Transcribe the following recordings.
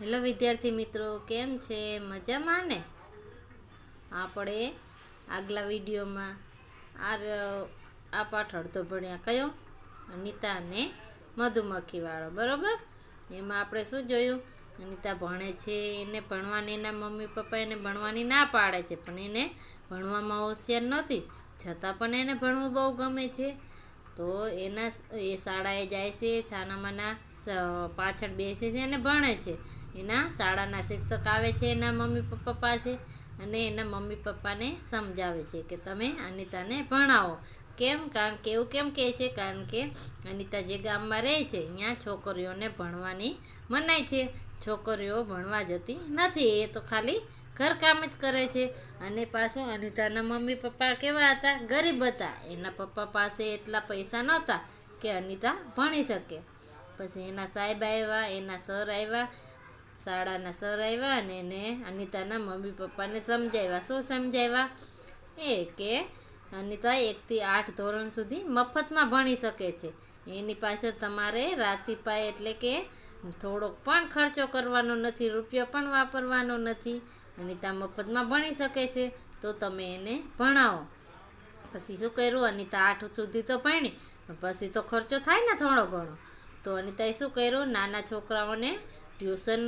hello વિદ્યાર્થી મિત્રો કેમ છે મજામાં ને આપણે આગલા વિડીયોમાં આ આ પાઠ અડધો ભણ્યા કયો અનિતા અને મધુમક્ખીવાળો બરાબર એમાં આપણે શું જોયું અનિતા ભણે છે એને ભણવાની એના મમ્મી પપ્પા એને ભણવાની ના પાડે છે પણ એને ભણવામાં હોશિયાર નથી છતાં પણ એને ભણવું બહુ ગમે છે તો એના એ શાળાએ જાય છે શાનામાંના પાછળ બેસે છે અને ભણે છે એના શાળાના શિક્ષક આવે છે એના મમ્મી પપ્પા પાસે અને એના મમ્મી પપ્પાને સમજાવે છે કે તમે અનિતાને ભણાવો કેમ કારણ કે એવું કેમ કહે છે કારણ કે અનિતા જે ગામમાં રહે છે ત્યાં છોકરીઓને ભણવાની મનાય છે છોકરીઓ ભણવા જતી નથી એ તો ખાલી ઘરકામ જ કરે છે અને પાછું અનિતાના મમ્મી પપ્પા કેવા હતા ગરીબ હતા એના પપ્પા પાસે એટલા પૈસા નહોતા કે અનિતા ભણી શકે પછી એના સાહેબ આવ્યા એના સર આવ્યા શાળાના સર આવ્યા અને એને અનિતાના મમ્મી પપ્પાને સમજાવ્યા શું સમજાવ્યા એ કે અનિતા એકથી આઠ ધોરણ સુધી મફતમાં ભણી શકે છે એની પાસે તમારે રાતી પાય એટલે કે થોડોક પણ ખર્ચો કરવાનો નથી રૂપિયો પણ વાપરવાનો નથી અનિતા મફતમાં ભણી શકે છે તો તમે એને ભણાવો પછી શું કર્યું અનિતા આઠ સુધી તો ભણી પણ પછી તો ખર્ચો થાય ને થોડો ઘણો તો અનિતાએ શું કર્યું નાના છોકરાઓને ટ્યુશન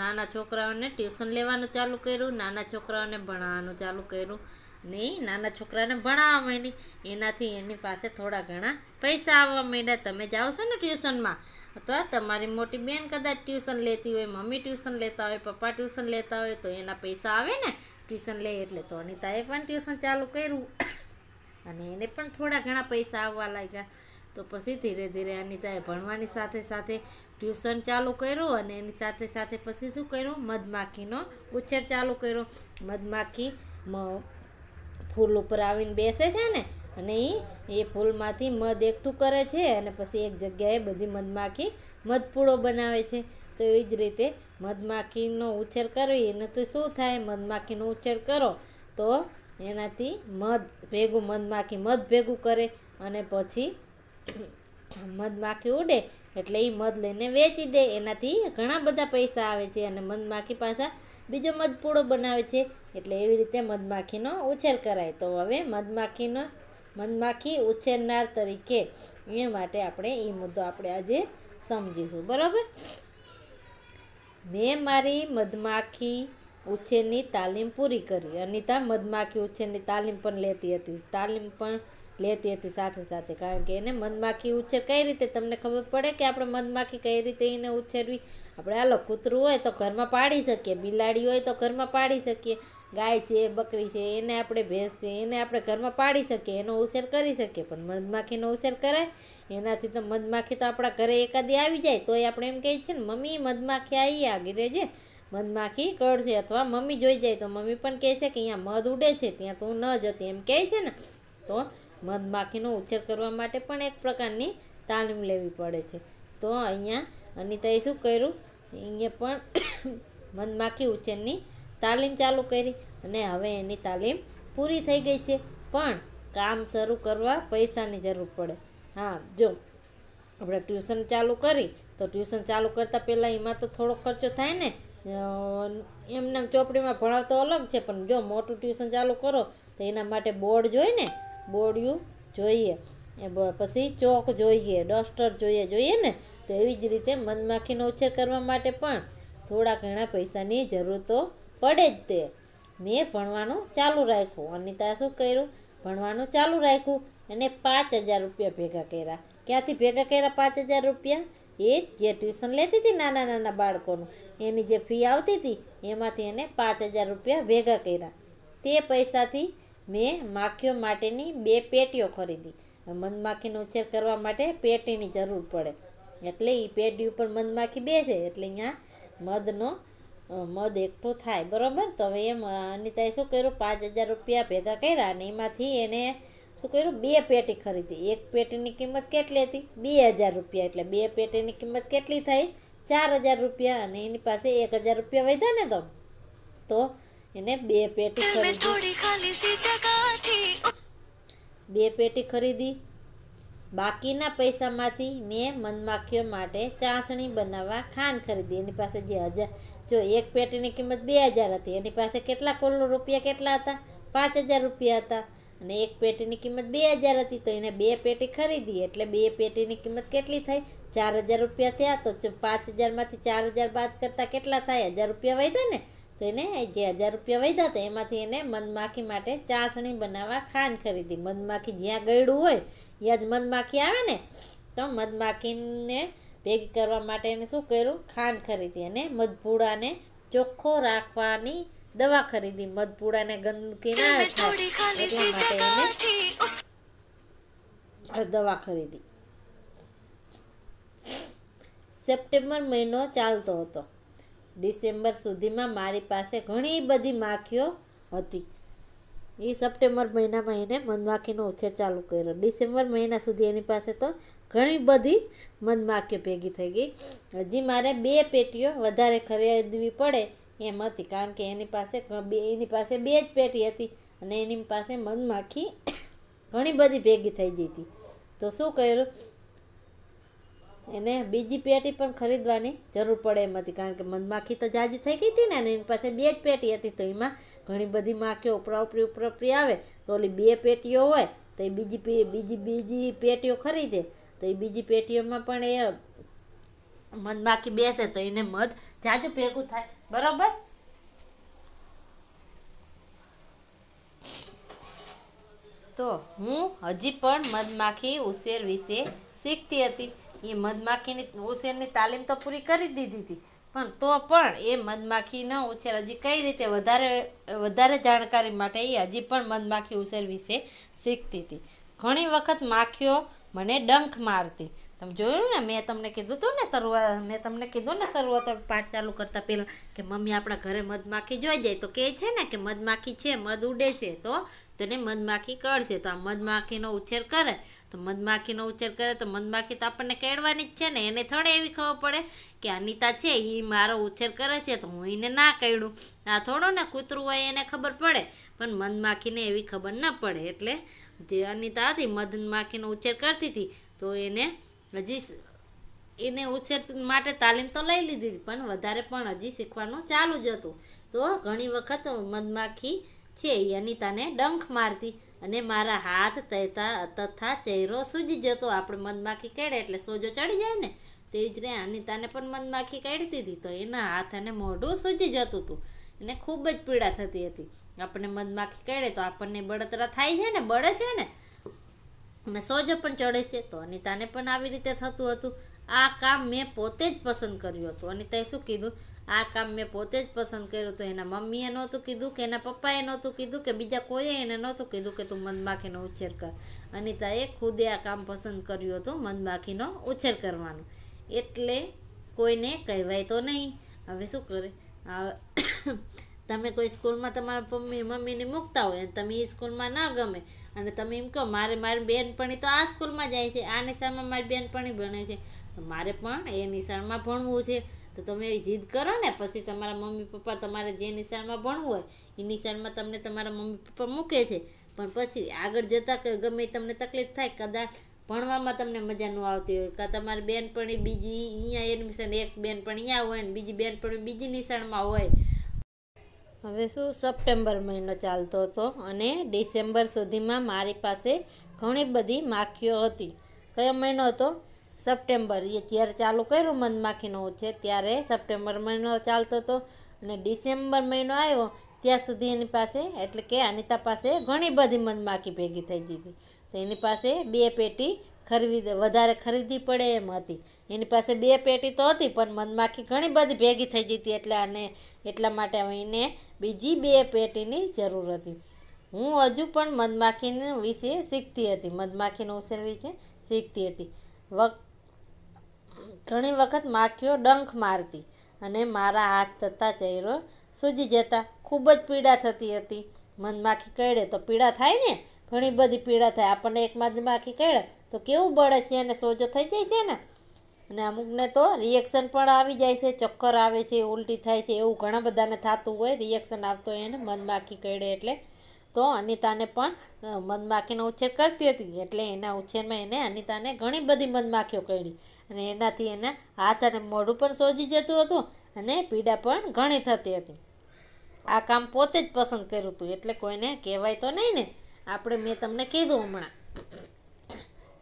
નાના છોકરાઓને ટ્યુશન લેવાનું ચાલુ કર્યું નાના છોકરાઓને ભણાવવાનું ચાલુ કર્યું નહીં નાના છોકરાને ભણાવવા માંડી એનાથી એની પાસે થોડા ઘણા પૈસા આવવા માંડ્યા તમે જાઓ છો ને ટ્યુશનમાં અથવા તમારી મોટી બેન કદાચ ટ્યુશન લેતી હોય મમ્મી ટ્યુશન લેતા હોય પપ્પા ટ્યુશન લેતા હોય તો એના પૈસા આવે ને ટ્યુશન લે એટલે તો અનિતાએ પણ ટ્યુશન ચાલુ કર્યું અને એને પણ થોડા ઘણા પૈસા આવવા લાગ્યા તો પછી ધીરે ધીરે અનિતાએ ભણવાની સાથે સાથે ટ્યુશન ચાલુ કર્યું અને એની સાથે સાથે પછી શું કર્યું મધમાખીનો ઉછેર ચાલુ કર્યો મધમાખી ફૂલ ઉપર આવીને બેસે છે ને અને એ એ ફૂલમાંથી મધ એકઠું કરે છે અને પછી એક જગ્યાએ બધી મધમાખી મધપૂળો બનાવે છે તો એવી જ રીતે મધમાખીનો ઉછેર કરવી એને તો શું થાય મધમાખીનો ઉછેર કરો તો એનાથી મધ ભેગું મધમાખી મધ ભેગું કરે અને પછી મધમાખી ઉડે એટલે એ મધ લઈને વેચી દે એનાથી ઘણા બધા પૈસા આવે છે અને મધમાખી પાછા બીજો મધપૂડો બનાવે છે એટલે એવી રીતે મધમાખીનો ઉછેર કરાય તો હવે મધમાખીનો મધમાખી ઉછેરનાર તરીકે એ માટે આપણે એ મુદ્દો આપણે આજે સમજીશું બરાબર મેં મારી મધમાખી ઉછેરની તાલીમ પૂરી કરી અનિતા મધમાખી ઉછેરની તાલીમ પણ લેતી હતી તાલીમ પણ લેતી હતી સાથે સાથે કારણ કે એને મધમાખી ઉછેર કઈ રીતે તમને ખબર પડે કે આપણે મધમાખી કઈ રીતે એને ઉછેરવી આપણે હાલો કૂતરું હોય તો ઘરમાં પાડી શકીએ બિલાડી હોય તો ઘરમાં પાડી શકીએ ગાય છે બકરી છે એને આપણે ભેંસ છે એને આપણે ઘરમાં પાડી શકીએ એનો ઉછેર કરી શકીએ પણ મધમાખીનો ઉછેર કરાય એનાથી તો મધમાખી તો આપણા ઘરે એકાદી આવી જાય તોય આપણે એમ કહીએ છીએ ને મમ્મી મધમાખી આવી આગી ગીરે છે મધમાખી કરશે અથવા મમ્મી જોઈ જાય તો મમ્મી પણ કહે છે કે અહીંયા મધ ઉડે છે ત્યાં તું ન જતી એમ કહે છે ને તો મધમાખીનો ઉછેર કરવા માટે પણ એક પ્રકારની તાલીમ લેવી પડે છે તો અહીંયા અનિતાએ શું કર્યું અહીંયા પણ મધમાખી ઉછેરની તાલીમ ચાલુ કરી અને હવે એની તાલીમ પૂરી થઈ ગઈ છે પણ કામ શરૂ કરવા પૈસાની જરૂર પડે હા જો આપણે ટ્યુશન ચાલુ કરી તો ટ્યુશન ચાલુ કરતાં પહેલાં એમાં તો થોડો ખર્ચો થાય ને એમને ચોપડીમાં ભણાવતો અલગ છે પણ જો મોટું ટ્યુશન ચાલુ કરો તો એના માટે બોર્ડ જોઈએ ને બોડિયું જોઈએ પછી ચોક જોઈએ ડસ્ટર જોઈએ જોઈએ ને તો એવી જ રીતે મધમાખીનો ઉછેર કરવા માટે પણ થોડા ઘણા પૈસાની જરૂર તો પડે જ તે મેં ભણવાનું ચાલુ રાખ્યું અનિતા શું કર્યું ભણવાનું ચાલુ રાખ્યું અને પાંચ હજાર રૂપિયા ભેગા કર્યા ક્યાંથી ભેગા કર્યા પાંચ હજાર રૂપિયા એ જે ટ્યુશન લેતી હતી નાના નાના બાળકોનું એની જે ફી આવતી હતી એમાંથી એને પાંચ હજાર રૂપિયા ભેગા કર્યા તે પૈસાથી મેં માખીઓ માટેની બે પેટીઓ ખરીદી મધમાખીનો ઉછેર કરવા માટે પેટીની જરૂર પડે એટલે એ પેટી ઉપર મધમાખી બેસે એટલે અહીંયા મધનો મધ એકઠો થાય બરાબર તો હવે એમ અનિતાએ શું કર્યું પાંચ હજાર રૂપિયા ભેગા કર્યા અને એમાંથી એને શું કર્યું બે પેટી ખરીદી એક પેટીની કિંમત કેટલી હતી બે હજાર રૂપિયા એટલે બે પેટીની કિંમત કેટલી થઈ ચાર હજાર રૂપિયા અને એની પાસે એક હજાર રૂપિયા વધ્યા ને તો તો એને બે પેટી ખરીદી બે પેટી ખરીદી બાકીના પૈસામાંથી મેં મનમાખીઓ માટે ચાસણી બનાવવા ખાંડ ખરીદી એની પાસે જે હજાર જો એક પેટીની કિંમત બે હજાર હતી એની પાસે કેટલા કુલ રૂપિયા કેટલા હતા પાંચ હજાર રૂપિયા હતા અને એક પેટીની કિંમત બે હજાર હતી તો એને બે પેટી ખરીદી એટલે બે પેટીની કિંમત કેટલી થઈ ચાર હજાર રૂપિયા થયા તો પાંચ હજારમાંથી ચાર હજાર બાદ કરતાં કેટલા થાય હજાર રૂપિયા વધ્યા ને તો એને જે હજાર રૂપિયા વધ્યા હતા એમાંથી એને મધમાખી માટે ચાસણી બનાવવા ખાંડ ખરીદી મધમાખી જ્યાં ગળ્યું હોય ત્યાં જ મધમાખી આવે ને તો મધમાખીને ભેગી કરવા માટે એને શું કર્યું ખાંડ ખરીદી અને મધપૂડાને ચોખ્ખો રાખવાની દવા ખરીદી મધપૂડાને ગંદકી ના એને દવા ખરીદી સપ્ટેમ્બર મહિનો ચાલતો હતો ડિસેમ્બર સુધીમાં મારી પાસે ઘણી બધી માખીઓ હતી એ સપ્ટેમ્બર મહિનામાં એને મનમાખીનો ઉછેર ચાલુ કર્યો ડિસેમ્બર મહિના સુધી એની પાસે તો ઘણી બધી મનમાખીઓ ભેગી થઈ ગઈ હજી મારે બે પેટીઓ વધારે ખરીદવી પડે એમ હતી કારણ કે એની પાસે એની પાસે બે જ પેટી હતી અને એની પાસે મનમાખી ઘણી બધી ભેગી થઈ જતી તો શું કર્યું એને બીજી પેટી પણ ખરીદવાની જરૂર પડે એમ હતી કારણ કે મધમાખી તો જાજી થઈ ગઈ હતી ને એની પાસે બે જ પેટી હતી તો એમાં ઘણી બધી માખીઓ ઉપરા ઉપરી ઉપરી આવે તો ઓલી બે પેટીઓ હોય તો એ બીજી બીજી બીજી પેટીઓ ખરીદે તો એ બીજી પેટીઓમાં પણ એ મધમાખી બેસે તો એને મધ જાજુ ભેગું થાય બરાબર તો હું હજી પણ મધમાખી ઉછેર વિશે શીખતી હતી એ મધમાખીની ઉછેરની તાલીમ તો પૂરી કરી દીધી હતી પણ તો પણ એ મધમાખીનો ઉછેર હજી કઈ રીતે વધારે વધારે જાણકારી માટે એ હજી પણ મધમાખી ઉછેર વિશે શીખતી હતી ઘણી વખત માખીઓ મને ડંખ મારતી તમે જોયું ને મેં તમને કીધું હતું ને શરૂઆત મેં તમને કીધું ને શરૂઆત પાઠ ચાલુ કરતાં પહેલાં કે મમ્મી આપણા ઘરે મધમાખી જોઈ જાય તો કહે છે ને કે મધમાખી છે મધ ઉડે છે તો તેને મધમાખી કરશે તો આ મધમાખીનો ઉછેર કરે તો મધમાખીનો ઉછેર કરે તો મધમાખી તો આપણને કેળવાની જ છે ને એને થોડે એવી ખબર પડે કે અનિતા છે એ મારો ઉછેર કરે છે તો હું એને ના કહેડું આ થોડું ને કૂતરું હોય એને ખબર પડે પણ મધમાખીને એવી ખબર ન પડે એટલે જે અનિતા હતી મધમાખીનો ઉછેર કરતી હતી તો એને હજી એને ઉછેર માટે તાલીમ તો લઈ લીધી હતી પણ વધારે પણ હજી શીખવાનું ચાલુ જ હતું તો ઘણી વખત મધમાખી છે એ અનિતાને ડંખ મારતી અને મારા હાથ તહેતા તથા ચહેરો સૂજી જતો આપણે મધમાખી કેડે એટલે સોજો ચડી જાય ને તે જ રીતે અનિતાને પણ મધમાખી કાઢતી હતી તો એના હાથ અને મોઢું સૂજી જતું હતું એને ખૂબ જ પીડા થતી હતી આપણને મધમાખી કેડે તો આપણને બળતરા થાય છે ને બળે છે ને અને સોજો પણ ચડે છે તો અનિતાને પણ આવી રીતે થતું હતું આ કામ મેં પોતે જ પસંદ કર્યું હતું અનિતાએ શું કીધું આ કામ મેં પોતે જ પસંદ કર્યું તો એના મમ્મીએ નહોતું કીધું કે એના પપ્પાએ નહોતું કીધું કે બીજા કોઈએ એને નહોતું કીધું કે તું મધમાખીનો ઉછેર કર અનિતાએ ખુદે આ કામ પસંદ કર્યું હતું મધમાખીનો ઉછેર કરવાનું એટલે કોઈને કહેવાય તો નહીં હવે શું કરે તમે કોઈ સ્કૂલમાં તમારા મમ્મી મમ્મીને મૂકતા હોય અને તમે એ સ્કૂલમાં ના ગમે અને તમે એમ કહો મારે મારી બહેનપણી તો આ સ્કૂલમાં જાય છે આ નિશાળમાં મારી બહેનપણી ભણે છે તો મારે પણ એ નિશાળમાં ભણવું છે તો તમે એવી જીદ કરો ને પછી તમારા મમ્મી પપ્પા તમારે જે નિશાળમાં ભણવું હોય એ નિશાળમાં તમને તમારા મમ્મી પપ્પા મૂકે છે પણ પછી આગળ જતાં કે ગમે તમને તકલીફ થાય કદાચ ભણવામાં તમને મજા ન આવતી હોય કાં તમારી બેનપણી બીજી અહીંયા એડમિશન એક બેનપણી અહીંયા હોય ને બીજી બેનપણી બીજી નિશાળમાં હોય હવે શું સપ્ટેમ્બર મહિનો ચાલતો હતો અને ડિસેમ્બર સુધીમાં મારી પાસે ઘણી બધી માખીઓ હતી કયો મહિનો હતો સપ્ટેમ્બર એ જ્યારે ચાલુ કર્યું મધમાખીનો છે ત્યારે સપ્ટેમ્બર મહિનો ચાલતો હતો અને ડિસેમ્બર મહિનો આવ્યો ત્યાં સુધી એની પાસે એટલે કે અનિતા પાસે ઘણી બધી મધમાખી ભેગી થઈ દીધી તો એની પાસે બે પેટી ખરીદી વધારે ખરીદી પડે એમ હતી એની પાસે બે પેટી તો હતી પણ મધમાખી ઘણી બધી ભેગી થઈ જતી એટલે આને એટલા માટે એને બીજી બે પેટીની જરૂર હતી હું હજુ પણ મધમાખીને વિશે શીખતી હતી મધમાખીનો ઉછેર વિશે શીખતી હતી વખત ઘણી વખત માખીઓ ડંખ મારતી અને મારા હાથ થતા ચહેરો સૂજી જતા ખૂબ જ પીડા થતી હતી મધમાખી કરડે તો પીડા થાય ને ઘણી બધી પીડા થાય આપણને એક મધમાખી કહેડે તો કેવું બળે છે અને સોજો થઈ જાય છે ને અને અમુકને તો રિએક્શન પણ આવી જાય છે ચક્કર આવે છે ઉલટી થાય છે એવું ઘણા બધાને થતું હોય રિએક્શન આવતો હોય એને મધમાખી કરડે એટલે તો અનિતાને પણ મધમાખીનો ઉછેર કરતી હતી એટલે એના ઉછેરમાં એને અનિતાને ઘણી બધી મધમાખીઓ કરી અને એનાથી એના હાથ અને મોઢું પણ સોજી જતું હતું અને પીડા પણ ઘણી થતી હતી આ કામ પોતે જ પસંદ કર્યું હતું એટલે કોઈને કહેવાય તો નહીં ને આપણે મેં તમને કીધું હમણાં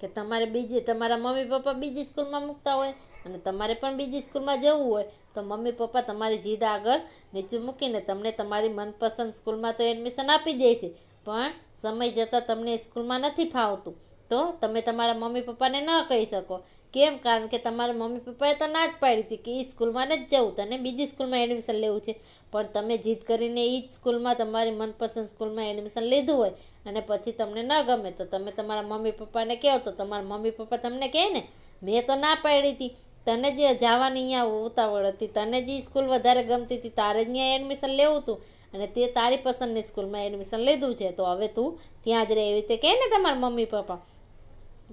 કે તમારે બીજી તમારા મમ્મી પપ્પા બીજી સ્કૂલમાં મૂકતા હોય અને તમારે પણ બીજી સ્કૂલમાં જવું હોય તો મમ્મી પપ્પા તમારી જીદ આગળ નીચે મૂકીને તમને તમારી મનપસંદ સ્કૂલમાં તો એડમિશન આપી દે છે પણ સમય જતાં તમને સ્કૂલમાં નથી ફાવતું તો તમે તમારા મમ્મી પપ્પાને ન કહી શકો કેમ કારણ કે તમારા મમ્મી પપ્પાએ તો ના જ પાડી હતી કે એ સ્કૂલમાં નથી જવું તને બીજી સ્કૂલમાં એડમિશન લેવું છે પણ તમે જીદ કરીને એ જ સ્કૂલમાં તમારી મનપસંદ સ્કૂલમાં એડમિશન લીધું હોય અને પછી તમને ન ગમે તો તમે તમારા મમ્મી પપ્પાને કહો તો તમારા મમ્મી પપ્પા તમને કહે ને મેં તો ના પાડી હતી તને જે જવાની અહીંયા ઉતાવળ હતી તને જે સ્કૂલ વધારે ગમતી હતી તારે જ અહીંયા એડમિશન લેવું હતું અને તે તારી પસંદની સ્કૂલમાં એડમિશન લીધું છે તો હવે તું ત્યાં જ રહે એવી રીતે કહે ને તમારા મમ્મી પપ્પા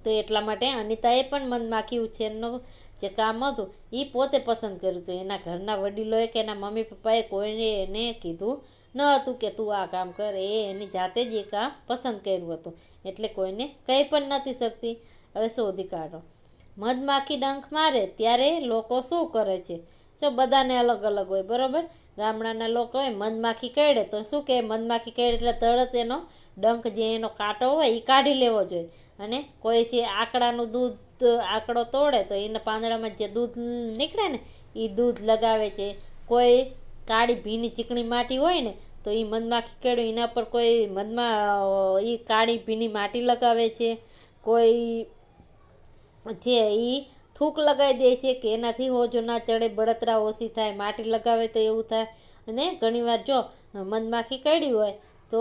તો એટલા માટે અનિતાએ પણ મધમાખી ઉછેરનું જે કામ હતું એ પોતે પસંદ કર્યું હતું એના ઘરના વડીલોએ કે એના મમ્મી પપ્પાએ કોઈને એને કીધું ન હતું કે તું આ કામ કર એ એની જાતે જ એ કામ પસંદ કર્યું હતું એટલે કોઈને કંઈ પણ નથી શકતી હવે શોધી કાઢો મધમાખી ડંખ મારે ત્યારે લોકો શું કરે છે જો બધાને અલગ અલગ હોય બરાબર ગામડાના લોકો હોય મધમાખી કરડે તો શું કહે મધમાખી કરડે એટલે તરત એનો ડંખ જે એનો કાંટો હોય એ કાઢી લેવો જોઈએ અને કોઈ જે આકડાનું દૂધ આકડો તોડે તો એના પાંદડામાં જે દૂધ નીકળે ને એ દૂધ લગાવે છે કોઈ કાળી ભીની ચીકણી માટી હોય ને તો એ મધમાખી કેળું એના પર કોઈ મધમાં એ કાળી ભીની માટી લગાવે છે કોઈ જે એ થૂક લગાવી દે છે કે એનાથી હોજો ના ચડે બળતરા ઓછી થાય માટી લગાવે તો એવું થાય અને ઘણીવાર જો મધમાખી કરડી હોય તો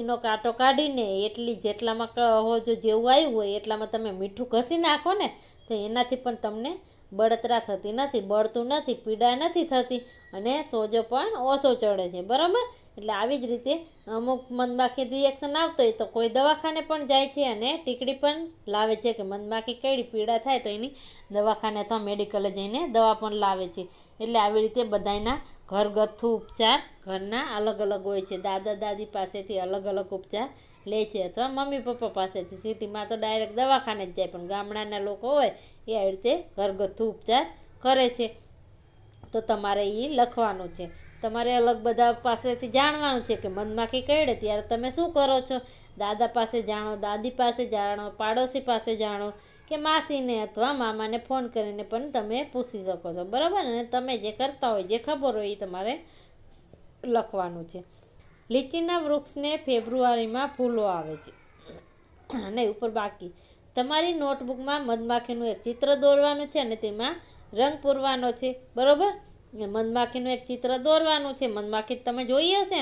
એનો કાંટો કાઢીને એટલી જેટલામાં હોજો જેવું આવ્યું હોય એટલામાં તમે મીઠું ઘસી નાખો ને તો એનાથી પણ તમને બળતરા થતી નથી બળતું નથી પીડા નથી થતી અને સોજો પણ ઓછો ચડે છે બરાબર એટલે આવી જ રીતે અમુક મધમાખી રિએક્શન આવતો હોય તો કોઈ દવાખાને પણ જાય છે અને ટીકડી પણ લાવે છે કે મધમાખી કઈ પીડા થાય તો એની દવાખાને અથવા મેડિકલે જઈને દવા પણ લાવે છે એટલે આવી રીતે બધાના ઘરગથ્થુ ઉપચાર ઘરના અલગ અલગ હોય છે દાદા દાદી પાસેથી અલગ અલગ ઉપચાર લે છે અથવા મમ્મી પપ્પા પાસેથી સિટીમાં તો ડાયરેક્ટ દવાખાને જ જાય પણ ગામડાના લોકો હોય એ આવી રીતે ઘરગથ્થુ ઉપચાર કરે છે તો તમારે એ લખવાનું છે તમારે અલગ બધા પાસેથી જાણવાનું છે કે મધમાખી કરડે ત્યારે તમે શું કરો છો દાદા પાસે જાણો દાદી પાસે જાણો પાડોશી પાસે જાણો કે માસીને અથવા મામાને ફોન કરીને પણ તમે પૂછી શકો છો બરાબર અને તમે જે કરતા હોય જે ખબર હોય એ તમારે લખવાનું છે લીચીના વૃક્ષને ફેબ્રુઆરીમાં ફૂલો આવે છે અને ઉપર બાકી તમારી નોટબુકમાં મધમાખીનું એક ચિત્ર દોરવાનું છે અને તેમાં રંગ પૂરવાનો છે બરાબર મધમાખીનું એક ચિત્ર દોરવાનું છે મધમાખી તમે જોઈ હશે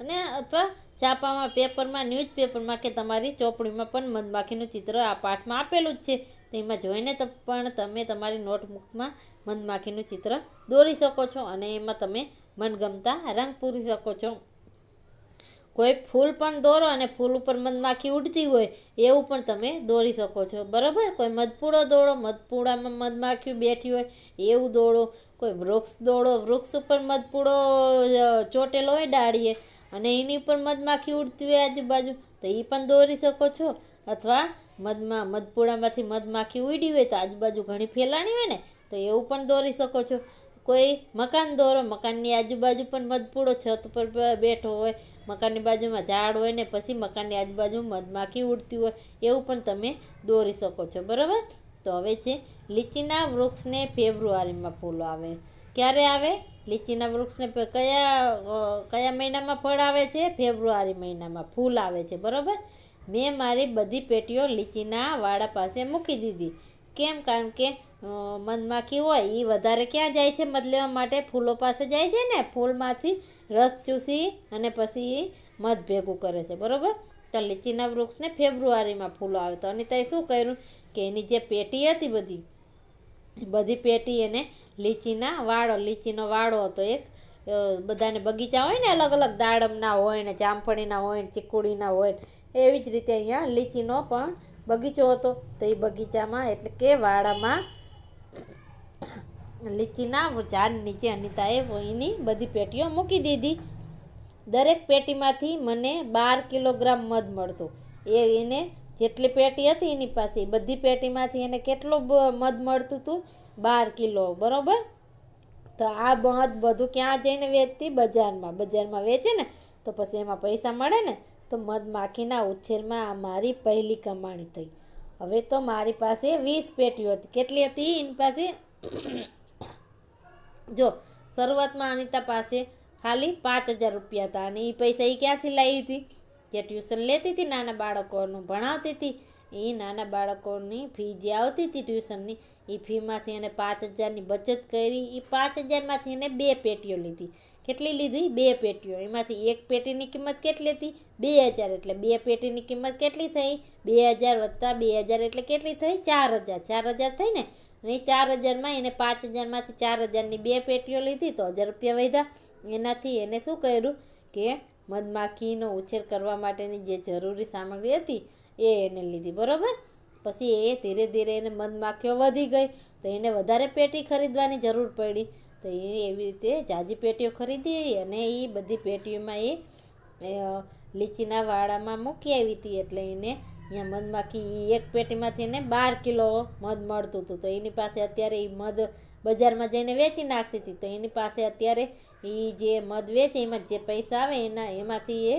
અને અથવા છાપામાં પેપરમાં ન્યૂઝપેપરમાં કે તમારી ચોપડીમાં પણ મધમાખીનું ચિત્ર આ પાઠમાં આપેલું જ છે તેમાં જોઈને પણ તમે તમારી નોટબુકમાં મધમાખીનું ચિત્ર દોરી શકો છો અને એમાં તમે મનગમતા રંગ પૂરી શકો છો કોઈ ફૂલ પણ દોરો અને ફૂલ ઉપર મધમાખી ઉડતી હોય એવું પણ તમે દોરી શકો છો બરાબર કોઈ મધપૂડો દોડો મધપૂડામાં મધમાખી બેઠી હોય એવું દોડો કોઈ વૃક્ષ દોડો વૃક્ષ ઉપર મધપૂડો ચોટેલો હોય ડાળીએ અને એની ઉપર મધમાખી ઉડતી હોય આજુબાજુ તો એ પણ દોરી શકો છો અથવા મધમાં મધપૂડામાંથી મધમાખી ઉડી હોય તો આજુબાજુ ઘણી ફેલાણી હોય ને તો એવું પણ દોરી શકો છો કોઈ મકાન દોરો મકાનની આજુબાજુ પણ મધપૂડો છત પર બેઠો હોય મકાનની બાજુમાં ઝાડ હોય ને પછી મકાનની આજુબાજુ મધમાખી ઉડતી હોય એવું પણ તમે દોરી શકો છો બરાબર તો હવે છે લીચીના વૃક્ષને ફેબ્રુઆરીમાં ફૂલો આવે ક્યારે આવે લીચીના વૃક્ષને કયા કયા મહિનામાં ફળ આવે છે ફેબ્રુઆરી મહિનામાં ફૂલ આવે છે બરાબર મેં મારી બધી પેટીઓ લીચીના વાડા પાસે મૂકી દીધી કેમ કારણ કે મધમાખી હોય એ વધારે ક્યાં જાય છે મધ લેવા માટે ફૂલો પાસે જાય છે ને ફૂલમાંથી રસ ચૂસી અને પછી મધ ભેગું કરે છે બરાબર તો લીચીના વૃક્ષને ફેબ્રુઆરીમાં ફૂલો આવે તો અને ત્યાં શું કર્યું કે એની જે પેટી હતી બધી બધી પેટી એને લીચીના વાળો લીચીનો વાળો હતો એક બધાને બગીચા હોય ને અલગ અલગ દાડમના હોય ને જામફળીના હોય ને ચીકુડીના હોય એવી જ રીતે અહીંયા લીચીનો પણ બગીચો હતો તો એ બગીચામાં એટલે કે વાડામાં લીચીના ઝાડ નીચે અનિતાએ એની બધી પેટીઓ મૂકી દીધી દરેક પેટીમાંથી મને બાર કિલોગ્રામ મધ મળતું એ એને જેટલી પેટી હતી એની પાસે બધી પેટીમાંથી એને કેટલું મધ મળતું હતું બાર કિલો બરાબર તો આ મધ બધું ક્યાં જઈને વેચતી બજારમાં બજારમાં વેચે ને તો પછી એમાં પૈસા મળે ને તો મધ માખીના ઉછેરમાં આ મારી પહેલી કમાણી થઈ હવે તો મારી પાસે વીસ પેટીઓ હતી કેટલી હતી એની પાસે જો શરૂઆતમાં અનિતા પાસે ખાલી પાંચ હજાર રૂપિયા હતા અને એ પૈસા એ ક્યાંથી લાવી હતી જે ટ્યુશન લેતી હતી નાના બાળકોનું ભણાવતી હતી એ નાના બાળકોની ફી જે આવતી હતી ટ્યુશનની એ ફીમાંથી એને પાંચ હજારની બચત કરી એ પાંચ હજારમાંથી એને બે પેટીઓ લીધી કેટલી લીધી બે પેટીઓ એમાંથી એક પેટીની કિંમત કેટલી હતી બે હજાર એટલે બે પેટીની કિંમત કેટલી થઈ બે હજાર વત્તા બે હજાર એટલે કેટલી થઈ ચાર હજાર ચાર હજાર થઈ ને એ ચાર હજારમાં એને પાંચ હજારમાંથી ચાર હજારની બે પેટીઓ લીધી તો હજાર રૂપિયા વધ્યા એનાથી એને શું કર્યું કે મધમાખીનો ઉછેર કરવા માટેની જે જરૂરી સામગ્રી હતી એ એને લીધી બરાબર પછી એ ધીરે ધીરે એને મધમાખીઓ વધી ગઈ તો એને વધારે પેટી ખરીદવાની જરૂર પડી તો એ એવી રીતે જાજી પેટીઓ ખરીદી અને એ બધી પેટીઓમાં એ લીચીના વાડામાં મૂકી આવી હતી એટલે એને અહીંયા મધમાખી એક પેટીમાંથી એને બાર કિલો મધ મળતું હતું તો એની પાસે અત્યારે એ મધ બજારમાં જઈને વેચી નાખતી હતી તો એની પાસે અત્યારે એ જે મધ વેચે એમાં જે પૈસા આવે એના એમાંથી એ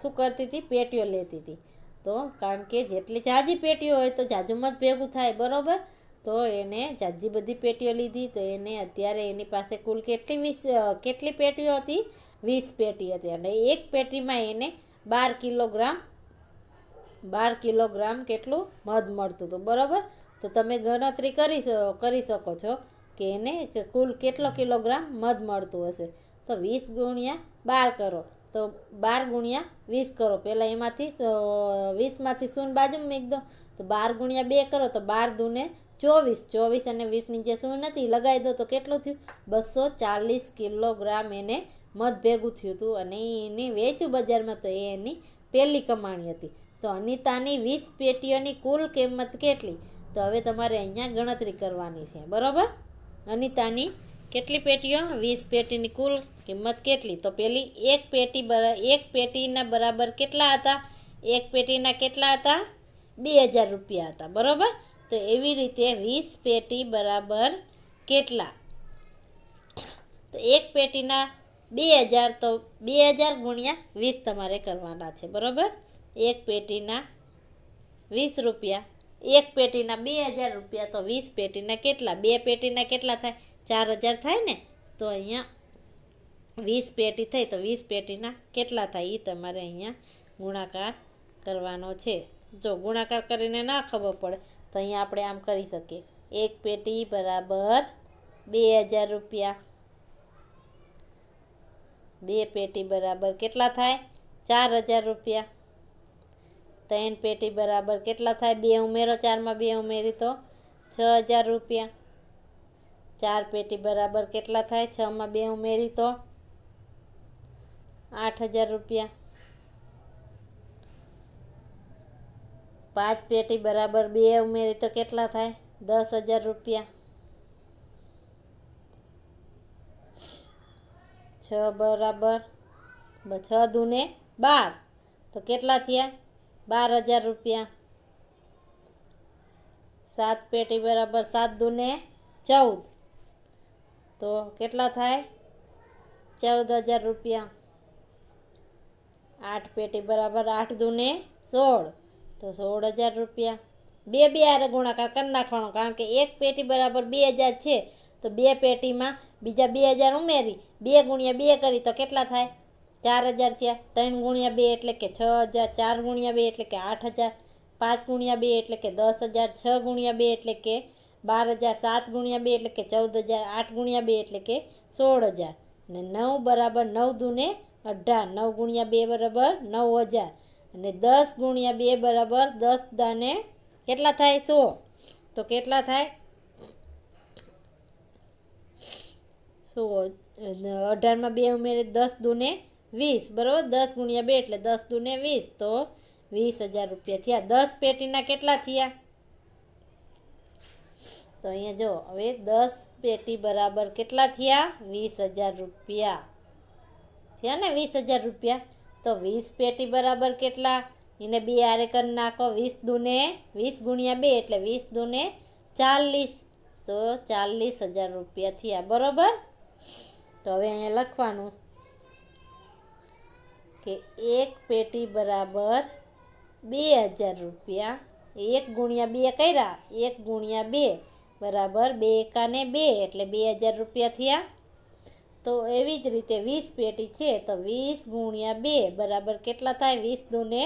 શું કરતી હતી પેટીઓ લેતી હતી તો કારણ કે જેટલી જાજી પેટીઓ હોય તો જાજુ મધ ભેગું થાય બરાબર તો એને જાજી બધી પેટીઓ લીધી તો એને અત્યારે એની પાસે કુલ કેટલી વીસ કેટલી પેટીઓ હતી વીસ પેટી હતી અને એક પેટીમાં એને બાર કિલોગ્રામ બાર કિલોગ્રામ કેટલું મધ મળતું હતું બરાબર તો તમે ગણતરી કરી કરી શકો છો કે એને કુલ કેટલો કિલોગ્રામ મધ મળતું હશે તો વીસ ગુણ્યા બાર કરો તો બાર ગુણ્યા વીસ કરો પહેલાં એમાંથી વીસમાંથી શૂન બાજુ મૂકી દો તો બાર ગુણ્યા બે કરો તો બાર દૂને ચોવીસ ચોવીસ અને વીસની જે શું નથી લગાવી દો તો કેટલું થયું બસો ચાલીસ કિલોગ્રામ એને મધ ભેગું થયું હતું અને એની વેચ્યું બજારમાં તો એ એની પહેલી કમાણી હતી તો અનિતાની વીસ પેટીઓની કુલ કિંમત કેટલી તો હવે તમારે અહીંયા ગણતરી કરવાની છે બરાબર અનિતાની કેટલી પેટીઓ વીસ પેટીની કુલ કિંમત કેટલી તો પેલી એક પેટી એક પેટીના બરાબર કેટલા હતા એક પેટીના કેટલા હતા બે હજાર રૂપિયા હતા બરાબર તો એવી રીતે વીસ પેટી બરાબર કેટલા તો એક પેટીના બે હજાર તો બે હજાર ગુણ્યા વીસ તમારે કરવાના છે બરાબર એક પેટીના વીસ રૂપિયા એક પેટીના બે હજાર રૂપિયા તો વીસ પેટીના કેટલા બે પેટીના કેટલા થાય ચાર હજાર થાય ને તો અહીંયા વીસ પેટી થઈ તો વીસ પેટીના કેટલા થાય એ તમારે અહીંયા ગુણાકાર કરવાનો છે જો ગુણાકાર કરીને ના ખબર પડે તો અહીંયા આપણે આમ કરી શકીએ એક પેટી બરાબર બે હજાર રૂપિયા બે પેટી બરાબર કેટલા થાય ચાર હજાર રૂપિયા ત્રણ પેટી બરાબર કેટલા થાય બે ઉમેરો ચારમાં બે ઉમેરી તો છ હજાર રૂપિયા ચાર પેટી બરાબર કેટલા થાય છમાં બે ઉમેરી તો આઠ હજાર રૂપિયા પાંચ પેટી બરાબર બે ઉમેરી તો કેટલા થાય દસ હજાર રૂપિયા છ બરાબર છ દૂને બાર તો કેટલા થયા बार हजार रुपया सात पेटी बराबर सात दूने चौद तो के चौदह हजार रुपया आठ पेटी बराबर आठ दूने सोल तो सोल हजार रुपया बे बारे गुणाकार कर नाखाणो कारण के एक पेटी बराबर बे हज़ार है तो बे पेटी में बीजा बे हज़ार उमेरी बे गुणिया बे करी तो के थाय ચાર હજાર થયા ત્રણ ગુણ્યા બે એટલે કે છ હજાર ચાર ગુણ્યા બે એટલે કે આઠ હજાર પાંચ ગુણ્યા બે એટલે કે દસ હજાર છ ગુણ્યા બે એટલે કે બાર હજાર સાત ગુણ્યા બે એટલે કે ચૌદ હજાર આઠ ગુણ્યા બે એટલે કે સોળ હજાર અને નવ બરાબર નવ દૂને અઢાર નવ ગુણ્યા બે બરાબર નવ હજાર અને દસ ગુણ્યા બે બરાબર દસ દાને કેટલા થાય સો તો કેટલા થાય સો અઢારમાં બે ઉમેરે દસ દૂને વીસ બરાબર દસ ગુણ્યા બે એટલે દસ દુને વીસ તો વીસ હજાર રૂપિયા થયા દસ પેટીના કેટલા થયા તો અહીંયા જો હવે દસ પેટી બરાબર કેટલા થયા વીસ હજાર રૂપિયા થયા ને વીસ હજાર રૂપિયા તો વીસ પેટી બરાબર કેટલા એને બે આરે કરી નાખો વીસ દુને વીસ ગુણ્યા બે એટલે વીસ દુને ચાલીસ તો ચાલીસ હજાર રૂપિયા થયા બરાબર તો હવે અહીંયા લખવાનું કે એક પેટી બરાબર બે હજાર રૂપિયા એક ગુણ્યા બે કર્યા એક ગુણ્યા બે બરાબર બે એકાને બે એટલે બે હજાર રૂપિયા થયા તો એવી જ રીતે વીસ પેટી છે તો વીસ ગુણ્યા બે બરાબર કેટલા થાય વીસ દૂને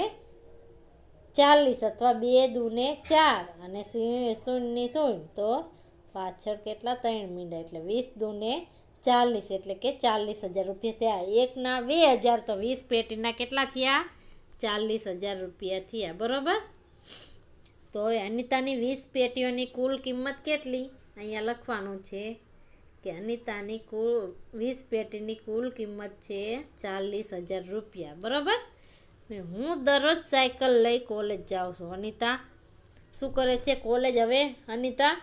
ચાલીસ અથવા બે દૂને ચાર અને શૂન્ય શૂન્ય તો પાછળ કેટલા ત્રણ મીંડા એટલે વીસ દૂને ચાલીસ એટલે કે ચાલીસ હજાર રૂપિયા થયા એકના બે હજાર તો વીસ પેટીના કેટલા થયા ચાલીસ હજાર રૂપિયા થયા બરાબર તો અનિતાની વીસ પેટીઓની કુલ કિંમત કેટલી અહીંયા લખવાનું છે કે અનિતાની કુલ વીસ પેટીની કુલ કિંમત છે ચાલીસ હજાર રૂપિયા બરાબર હું દરરોજ સાયકલ લઈ કોલેજ જાઉં છું અનિતા શું કરે છે કોલેજ હવે અનિતા